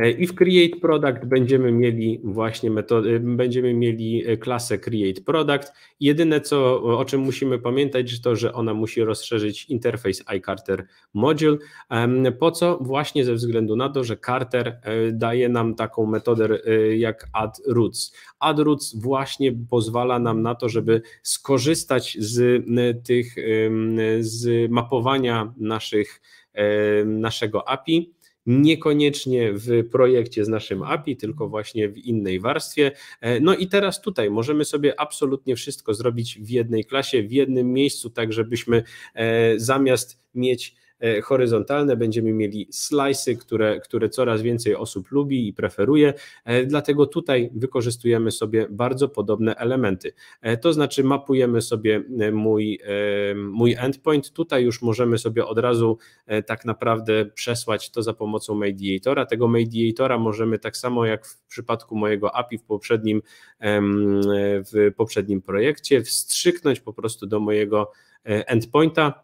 E, I w Create Product będziemy mieli właśnie metody, e, będziemy mieli e, klasę Create Product. Jedyne, co, o czym musimy pamiętać, to, że ona musi rozszerzyć interfejs iCarter Module. Po co? Właśnie ze względu na to, że Carter daje nam taką metodę jak add roots. Add roots właśnie pozwala nam na to, żeby skorzystać z tych, z mapowania naszych, naszego API niekoniecznie w projekcie z naszym API, tylko właśnie w innej warstwie. E, no i teraz tutaj możemy sobie absolutnie wszystko zrobić w jednej klasie, w jednym miejscu, tak żebyśmy e, zamiast mieć E, horyzontalne, będziemy mieli slice'y, które, które coraz więcej osób lubi i preferuje, e, dlatego tutaj wykorzystujemy sobie bardzo podobne elementy. E, to znaczy mapujemy sobie mój, mój endpoint, tutaj już możemy sobie od razu tak naprawdę przesłać to za pomocą mediatora. Tego mediatora możemy tak samo jak w przypadku mojego API w poprzednim, w poprzednim projekcie wstrzyknąć po prostu do mojego endpointa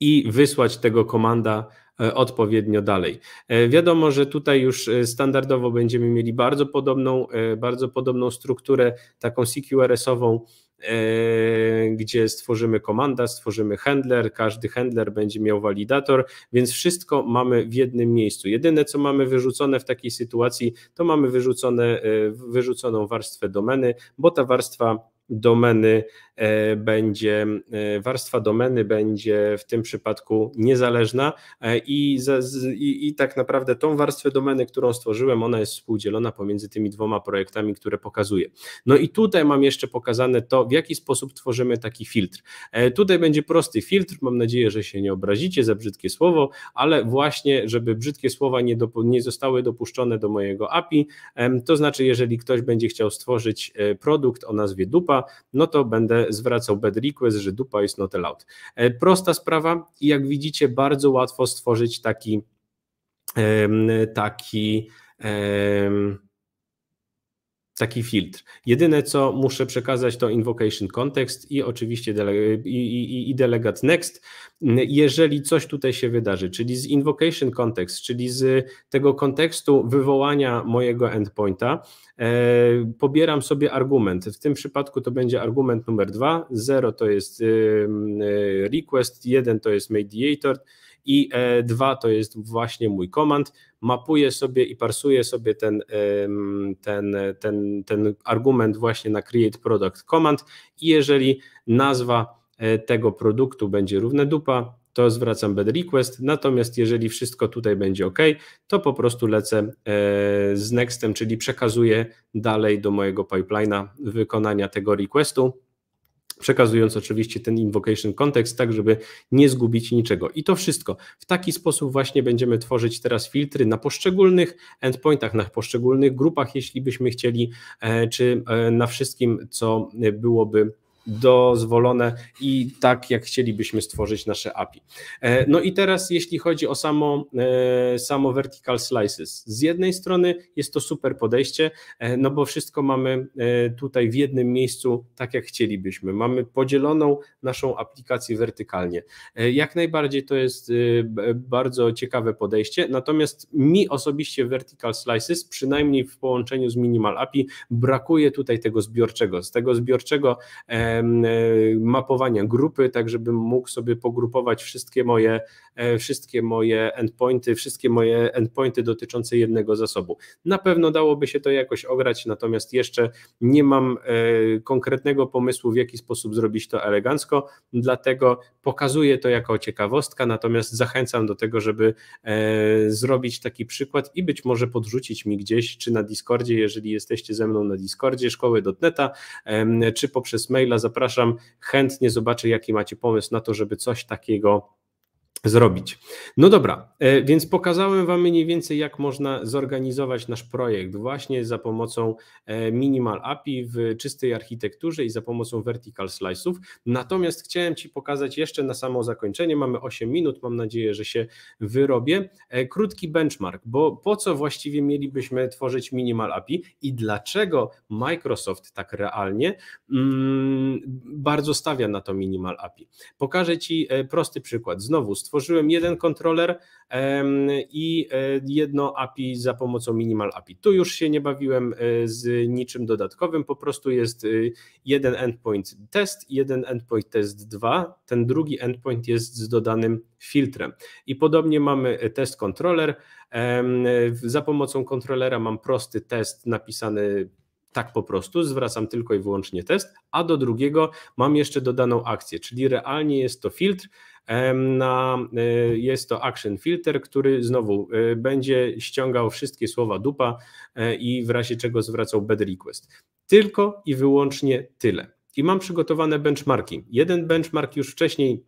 i wysłać tego komanda e, odpowiednio dalej. E, wiadomo, że tutaj już e, standardowo będziemy mieli bardzo podobną, bardzo podobną strukturę, taką CQRS-ową, gdzie stworzymy komanda, stworzymy handler, każdy handler będzie miał walidator, więc wszystko mamy w jednym miejscu. Jedyne, co mamy wyrzucone w takiej sytuacji, to mamy wyrzucone, wyrzuconą warstwę domeny, bo ta warstwa domeny e, będzie, e, warstwa domeny będzie w tym przypadku niezależna e, i, i, i, tak naprawdę tą warstwę domeny, którą stworzyłem, ona jest współdzielona pomiędzy tymi dwoma projektami, które pokazuję. No i tutaj mam jeszcze pokazane to, w jaki sposób tworzymy taki filtr. Tutaj będzie prosty filtr, mam nadzieję, że się nie obrazicie za brzydkie słowo, ale właśnie, żeby brzydkie słowa nie, nie zostały dopuszczone do mojego API, to znaczy, jeżeli ktoś będzie chciał stworzyć produkt o nazwie dupa, no to będę zwracał bad request, że dupa jest not allowed. E, prosta sprawa i jak widzicie bardzo łatwo stworzyć taki taki taki filtr. Jedyne, co muszę przekazać, to invocation context i oczywiście dele, i, i, i delegate next. Jeżeli coś tutaj się wydarzy, czyli z invocation context, czyli z tego kontekstu wywołania mojego endpointa, e, pobieram sobie argument. W tym przypadku to będzie argument numer 2, 0 to jest e, request, 1 to jest mediator, i e, dwa to jest właśnie mój komand. Mapuję sobie i parsuję sobie ten, ten, ten, ten argument właśnie na create product command i jeżeli nazwa e, tego produktu będzie równe dupa, to zwracam bad request, natomiast jeżeli wszystko tutaj będzie ok, to po prostu lecę e, z nextem, czyli przekazuję dalej do mojego pipelina wykonania tego requestu przekazując oczywiście ten invocation kontekst, tak żeby nie zgubić niczego. I to wszystko. W taki sposób właśnie będziemy tworzyć teraz filtry na poszczególnych endpointach, na poszczególnych grupach, jeśli byśmy chcieli, e, czy e, na wszystkim, co e, byłoby dozwolone i tak, jak chcielibyśmy stworzyć nasze API. E, no i teraz, jeśli chodzi o samo, e, samo vertical slices, z jednej strony jest to super podejście, e, no bo wszystko mamy tutaj w jednym miejscu, tak jak chcielibyśmy. Mamy podzieloną naszą aplikację wertykalnie. Jak najbardziej to jest bardzo ciekawe podejście, natomiast mi osobiście vertical slices, przynajmniej w połączeniu z minimal API, brakuje tutaj tego zbiorczego, z tego zbiorczego E, mapowania grupy, tak żebym mógł sobie pogrupować wszystkie moje, e, wszystkie moje endpointy, wszystkie moje endpointy dotyczące jednego zasobu. Na pewno dałoby się to jakoś ograć, natomiast jeszcze nie mam e, konkretnego pomysłu, w jaki sposób zrobić to elegancko, dlatego pokazuję to jako ciekawostka, natomiast zachęcam do tego, żeby zrobić taki przykład i być może podrzucić mi gdzieś, czy na Discordzie, jeżeli jesteście ze mną na Discordzie szkoły.neta, czy poprzez maila zapraszam. Chętnie zobaczę, jaki macie pomysł na to, żeby coś takiego zrobić. No dobra, e, więc pokazałem Wam mniej więcej, jak można zorganizować nasz projekt właśnie za pomocą e, Minimal API w czystej architekturze i za pomocą vertical slice'ów. Natomiast chciałem Ci pokazać jeszcze na samo zakończenie, mamy 8 minut, mam nadzieję, że się wyrobię, e, krótki benchmark, bo po co właściwie mielibyśmy tworzyć Minimal API i dlaczego Microsoft tak realnie mm, bardzo stawia na to Minimal API. Pokażę Ci prosty przykład. Znowu, Stworzyłem jeden kontroler i e, jedno API za pomocą Minimal API. Tu już się nie bawiłem e, z niczym dodatkowym, po prostu jest y, jeden endpoint test, jeden endpoint test 2, ten drugi endpoint jest z dodanym filtrem. I podobnie mamy e, test kontroler, za pomocą kontrolera mam prosty test napisany tak po prostu, zwracam tylko i wyłącznie test, a do drugiego mam jeszcze dodaną akcję, czyli realnie jest to filtr, na, e, jest to action filter, który znowu e, będzie ściągał wszystkie słowa dupa e, i w razie czego zwracał bad request. Tylko i wyłącznie tyle. I mam przygotowane benchmarki. Jeden benchmark już wcześniej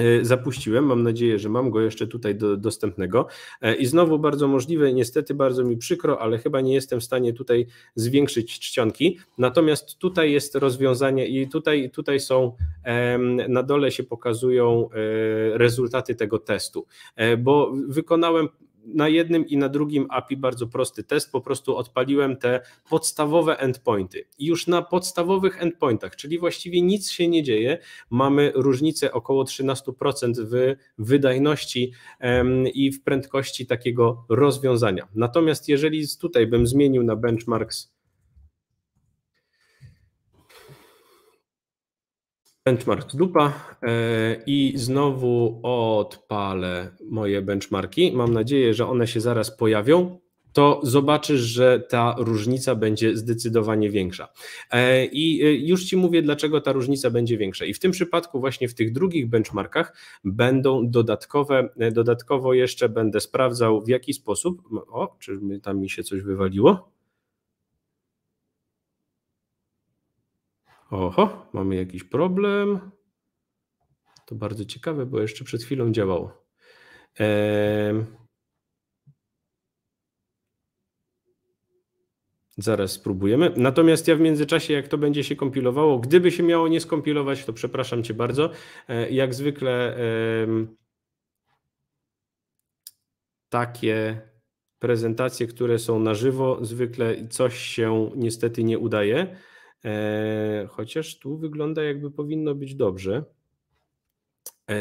E, zapuściłem. Mam nadzieję, że mam go jeszcze tutaj do, dostępnego. E, I znowu bardzo możliwe, niestety bardzo mi przykro, ale chyba nie jestem w stanie tutaj zwiększyć czcionki. Natomiast tutaj jest rozwiązanie i tutaj, tutaj są, na dole się pokazują e, rezultaty tego testu, bo wykonałem na jednym i na drugim API bardzo prosty test, po prostu odpaliłem te podstawowe endpointy. I już na podstawowych endpointach, czyli właściwie nic się nie dzieje, mamy różnicę około 13% w wydajności i w prędkości takiego rozwiązania. Natomiast jeżeli tutaj bym zmienił na benchmarks Benchmark dupa e, i znowu odpalę moje benchmarki. Mam nadzieję, że one się zaraz pojawią. To zobaczysz, że ta różnica będzie zdecydowanie większa. E, I e, już Ci mówię, dlaczego ta różnica będzie większa. I w tym przypadku, właśnie w tych drugich benchmarkach, będą dodatkowe, dodatkowo jeszcze będę sprawdzał, w jaki sposób. O, czy tam mi się coś wywaliło? Oho, mamy jakiś problem. To bardzo ciekawe, bo jeszcze przed chwilą działało. Eee... Zaraz spróbujemy. Natomiast ja w międzyczasie, jak to będzie się kompilowało, gdyby się miało nie skompilować, to przepraszam Cię bardzo. Eee, jak zwykle eee, takie prezentacje, które są na żywo, zwykle coś się niestety nie udaje. E, chociaż tu wygląda jakby powinno być dobrze. E,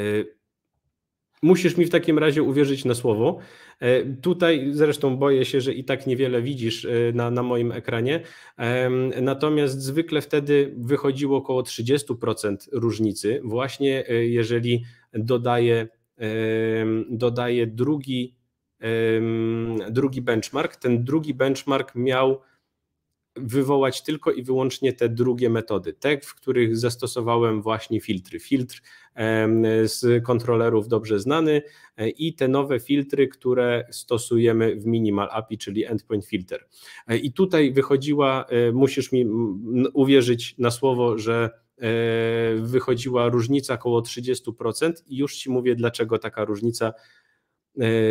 musisz mi w takim razie uwierzyć na słowo. E, tutaj zresztą boję się, że i tak niewiele widzisz na, na moim ekranie. Natomiast zwykle wtedy wychodziło około 30% różnicy, właśnie jeżeli dodaję, dodaję drugi, drugi benchmark. Ten drugi benchmark miał wywołać tylko i wyłącznie te drugie metody, te, w których zastosowałem właśnie filtry. Filtr z kontrolerów dobrze znany e, i te nowe filtry, które stosujemy w Minimal API, czyli Endpoint Filter. E, I tutaj wychodziła, e, musisz mi uwierzyć na słowo, że wychodziła różnica około 30% i już Ci mówię, dlaczego taka różnica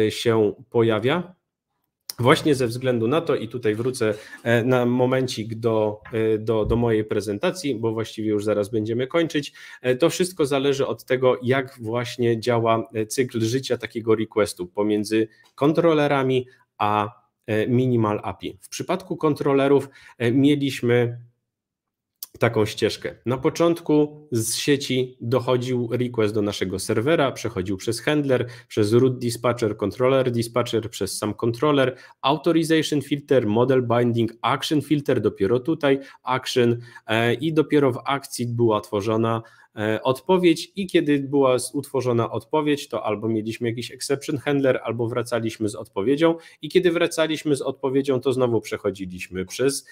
się pojawia. Właśnie ze względu na to, i tutaj wrócę e, na momencik do, e, do, do, mojej prezentacji, bo właściwie już zaraz będziemy kończyć. E, to wszystko zależy od tego, jak właśnie działa cykl życia takiego requestu pomiędzy kontrolerami a minimal API. W przypadku kontrolerów mieliśmy taką ścieżkę. Na początku z sieci dochodził request do naszego serwera, przechodził przez handler, przez root dispatcher, controller dispatcher, przez sam controller, authorization filter, model binding, action filter, dopiero tutaj action e, i dopiero w akcji była tworzona E, odpowiedź i kiedy była utworzona odpowiedź, to albo mieliśmy jakiś exception handler, albo wracaliśmy z odpowiedzią i kiedy wracaliśmy z odpowiedzią, to znowu przechodziliśmy przez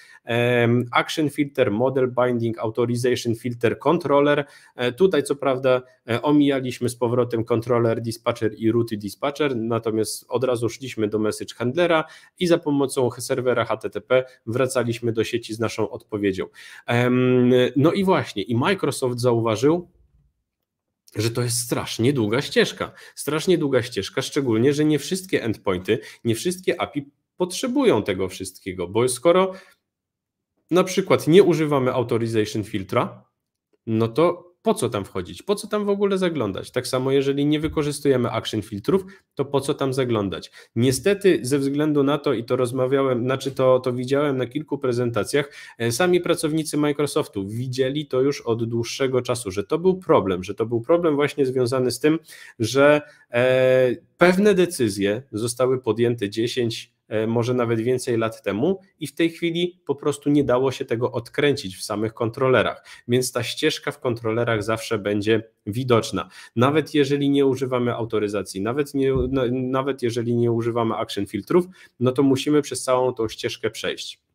action filter, model binding, authorization filter, controller. E, tutaj co prawda e, omijaliśmy z powrotem controller, dispatcher i route dispatcher, natomiast od razu szliśmy do message handlera i za pomocą serwera HTTP wracaliśmy do sieci z naszą odpowiedzią. No i właśnie, i Microsoft zauważył, że to jest strasznie długa ścieżka. Strasznie długa ścieżka, szczególnie, że nie wszystkie endpointy, nie wszystkie API potrzebują tego wszystkiego, bo skoro na przykład nie używamy authorization filtra, no to po co tam wchodzić, po co tam w ogóle zaglądać. Tak samo, jeżeli nie wykorzystujemy action filtrów, to po co tam zaglądać. Niestety, ze względu na to, i to rozmawiałem, znaczy to, to widziałem na kilku prezentacjach, e, sami pracownicy Microsoftu widzieli to już od dłuższego czasu, że to był problem, że to był problem właśnie związany z tym, że e, pewne decyzje zostały podjęte 10, E, może nawet więcej lat temu, i w tej chwili po prostu nie dało się tego odkręcić w samych kontrolerach. Więc ta ścieżka w kontrolerach zawsze będzie widoczna. Nawet jeżeli nie używamy autoryzacji, nawet, nie, nawet jeżeli nie używamy action filtrów, no to musimy przez całą tą ścieżkę przejść.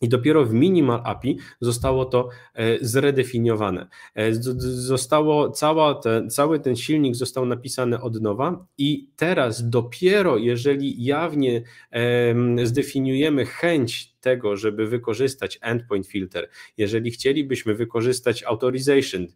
I dopiero w Minimal API zostało to e, zredefiniowane. E, zostało cała te, cały ten silnik został napisany od nowa i teraz dopiero jeżeli jawnie zdefiniujemy chęć tego, żeby wykorzystać endpoint filter, jeżeli chcielibyśmy wykorzystać authorization,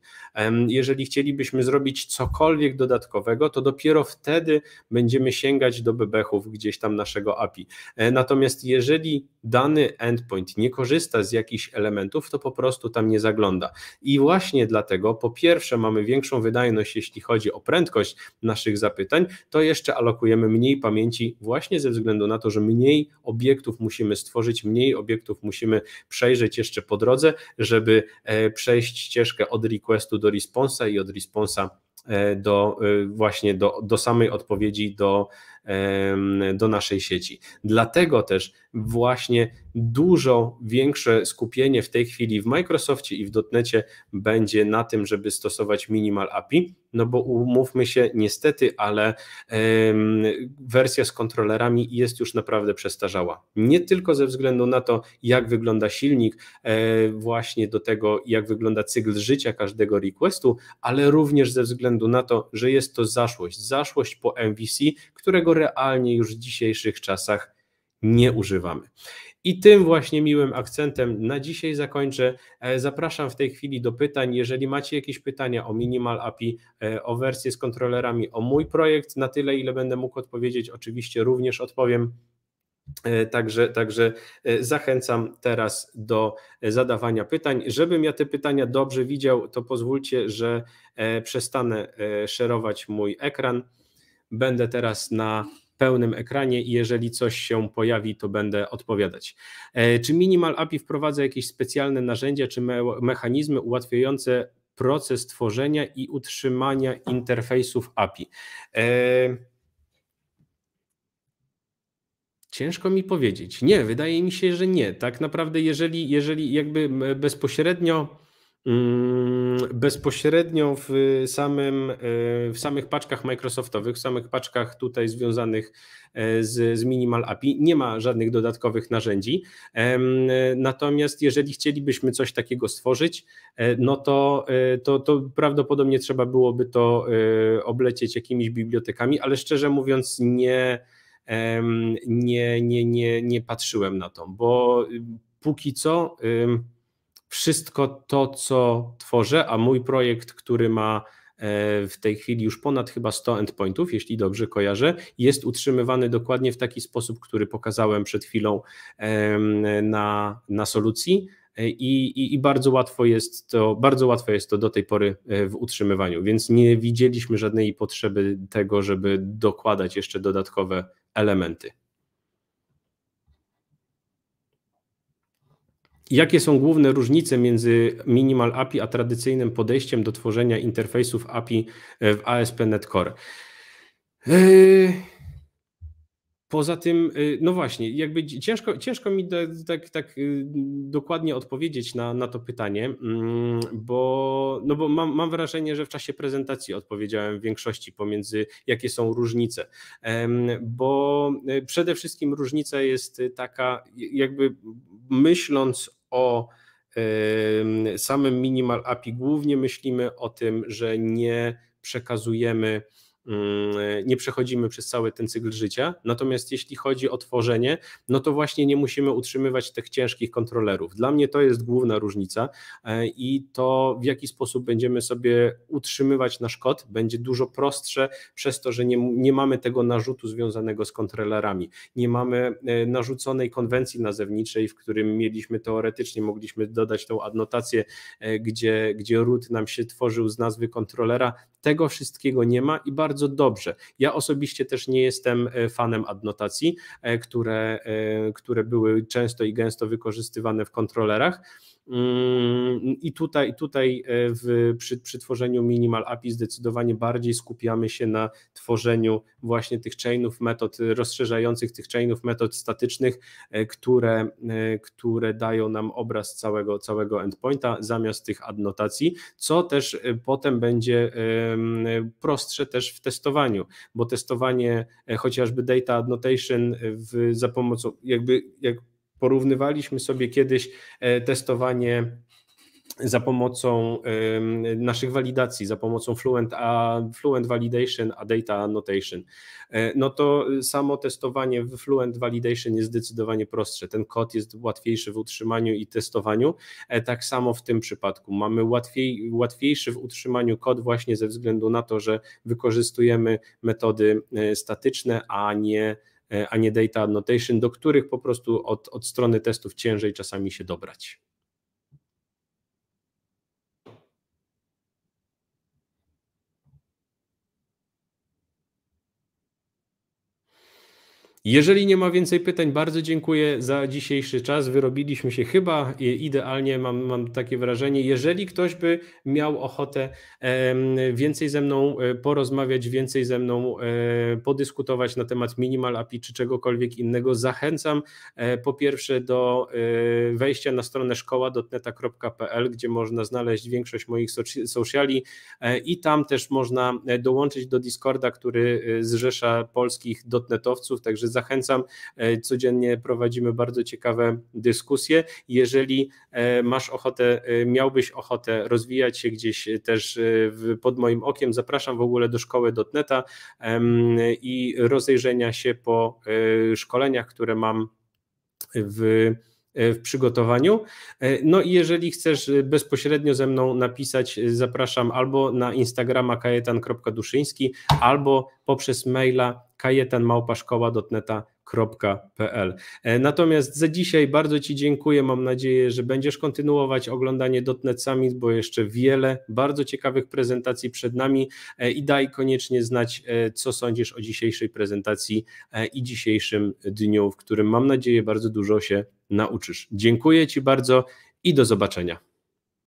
jeżeli chcielibyśmy zrobić cokolwiek dodatkowego, to dopiero wtedy będziemy sięgać do bebechów gdzieś tam naszego API. E, natomiast jeżeli dany endpoint nie korzysta z jakichś elementów, to po prostu tam nie zagląda. I właśnie dlatego po pierwsze mamy większą wydajność, jeśli chodzi o prędkość naszych zapytań, to jeszcze alokujemy mniej pamięci właśnie ze względu na to, że mniej obiektów musimy stworzyć, mniej obiektów musimy przejrzeć jeszcze po drodze, żeby e, przejść ścieżkę od requestu do responsa i od responsa e, do e, właśnie do, do samej odpowiedzi do do naszej sieci. Dlatego też właśnie dużo większe skupienie w tej chwili w Microsoftie i w dotnecie będzie na tym, żeby stosować minimal API, no bo umówmy się, niestety, ale wersja z kontrolerami jest już naprawdę przestarzała. Nie tylko ze względu na to, jak wygląda silnik, e, właśnie do tego, jak wygląda cykl życia każdego requestu, ale również ze względu na to, że jest to zaszłość, zaszłość po MVC, którego realnie już w dzisiejszych czasach nie używamy. I tym właśnie miłym akcentem na dzisiaj zakończę. E, zapraszam w tej chwili do pytań. Jeżeli macie jakieś pytania o Minimal API, e, o wersję z kontrolerami, o mój projekt, na tyle, ile będę mógł odpowiedzieć, oczywiście również odpowiem. E, także, także zachęcam teraz do zadawania pytań. Żebym ja te pytania dobrze widział, to pozwólcie, że przestanę szerować mój ekran. Będę teraz na pełnym ekranie i jeżeli coś się pojawi, to będę odpowiadać. E, czy Minimal API wprowadza jakieś specjalne narzędzia czy me mechanizmy ułatwiające proces tworzenia i utrzymania interfejsów API? E, ciężko mi powiedzieć. Nie, wydaje mi się, że nie. Tak naprawdę, jeżeli, jeżeli jakby bezpośrednio Mm, bezpośrednio w, samym, e, w samych paczkach Microsoftowych, w samych paczkach tutaj związanych e, z, z Minimal API nie ma żadnych dodatkowych narzędzi. Natomiast jeżeli chcielibyśmy coś takiego stworzyć, e, no to, to, to prawdopodobnie trzeba byłoby to oblecieć jakimiś bibliotekami, ale szczerze mówiąc, nie, nie, nie, nie, nie patrzyłem na to, bo póki co wszystko to, co tworzę, a mój projekt, który ma e, w tej chwili już ponad chyba 100 endpointów, jeśli dobrze kojarzę, jest utrzymywany dokładnie w taki sposób, który pokazałem przed chwilą na, na solucji. E, I, i, i, bardzo łatwo jest to, bardzo łatwo jest to do tej pory e, w utrzymywaniu, więc nie widzieliśmy żadnej potrzeby tego, żeby dokładać jeszcze dodatkowe elementy. Jakie są główne różnice między Minimal API a tradycyjnym podejściem do tworzenia interfejsów API w ASP.NET Core? Yy... Poza tym, y, no właśnie, jakby ciężko, ciężko mi tak, tak, tak dokładnie odpowiedzieć na, na to pytanie, mm, bo, no bo mam, mam, wrażenie, że w czasie prezentacji odpowiedziałem w większości pomiędzy jakie są różnice, bo y, przede wszystkim różnica jest taka, jakby myśląc o samym minimal API głównie myślimy o tym, że nie przekazujemy Mm, e, nie przechodzimy przez cały ten cykl życia. Natomiast jeśli chodzi o tworzenie, no to właśnie nie musimy utrzymywać tych ciężkich kontrolerów. Dla mnie to jest główna różnica e, i to w jaki sposób będziemy sobie utrzymywać nasz kod będzie dużo prostsze przez to, że nie, nie mamy tego narzutu związanego z kontrolerami. Nie mamy e, narzuconej konwencji nazewniczej, w którym mieliśmy teoretycznie, mogliśmy dodać tą adnotację, gdzie, gdzie root nam się tworzył z nazwy kontrolera. Tego wszystkiego nie ma i bardzo bardzo dobrze. Ja osobiście też nie jestem e, fanem adnotacji, e, które, e, które były często i gęsto wykorzystywane w kontrolerach. Mm, I tutaj, tutaj e, w, przy, przy tworzeniu minimal API zdecydowanie bardziej skupiamy się na tworzeniu właśnie tych chainów, metod rozszerzających tych chainów, metod statycznych, e, które, e, które dają nam obraz całego, całego endpointa zamiast tych adnotacji, co też potem będzie prostsze też w testowaniu, bo testowanie chociażby data annotation w, za pomocą jakby jak Porównywaliśmy sobie kiedyś e, testowanie za pomocą naszych walidacji, za pomocą Fluent, a Fluent Validation, a Data Annotation, e, no to samo testowanie w Fluent Validation jest zdecydowanie prostsze. Ten kod jest łatwiejszy w utrzymaniu i testowaniu. E, tak samo w tym przypadku mamy łatwiej, łatwiejszy w utrzymaniu kod właśnie ze względu na to, że wykorzystujemy metody statyczne, a nie E, a nie data annotation, do których po prostu od, od strony testów ciężej czasami się dobrać. Jeżeli nie ma więcej pytań, bardzo dziękuję za dzisiejszy czas. Wyrobiliśmy się chyba idealnie, mam, mam takie wrażenie. Jeżeli ktoś by miał ochotę więcej ze mną e, porozmawiać, więcej ze mną e, podyskutować na temat Minimal API czy czegokolwiek innego, zachęcam e, po pierwsze do wejścia na stronę szkoła.neta.pl, gdzie można znaleźć większość moich sociali i tam też można dołączyć do Discorda, który zrzesza polskich dotnetowców, także zachęcam. E, codziennie prowadzimy bardzo ciekawe dyskusje. Jeżeli e, masz ochotę, e, miałbyś ochotę rozwijać się gdzieś też pod moim okiem, zapraszam w ogóle do szkoły.neta i rozejrzenia się po szkoleniach, które mam w E, w przygotowaniu. E, no i jeżeli chcesz e, bezpośrednio ze mną napisać, zapraszam albo na Instagrama kajetan.duszyński, albo poprzez maila kajetanmałpaszkoła.neta.pl .pl. E, natomiast za dzisiaj bardzo Ci dziękuję. Mam nadzieję, że będziesz kontynuować oglądanie .NET Summit, bo jeszcze wiele bardzo ciekawych prezentacji przed nami e, i daj koniecznie znać, e, co sądzisz o dzisiejszej prezentacji i dzisiejszym dniu, w którym mam nadzieję bardzo dużo się nauczysz. Dziękuję Ci bardzo i do zobaczenia.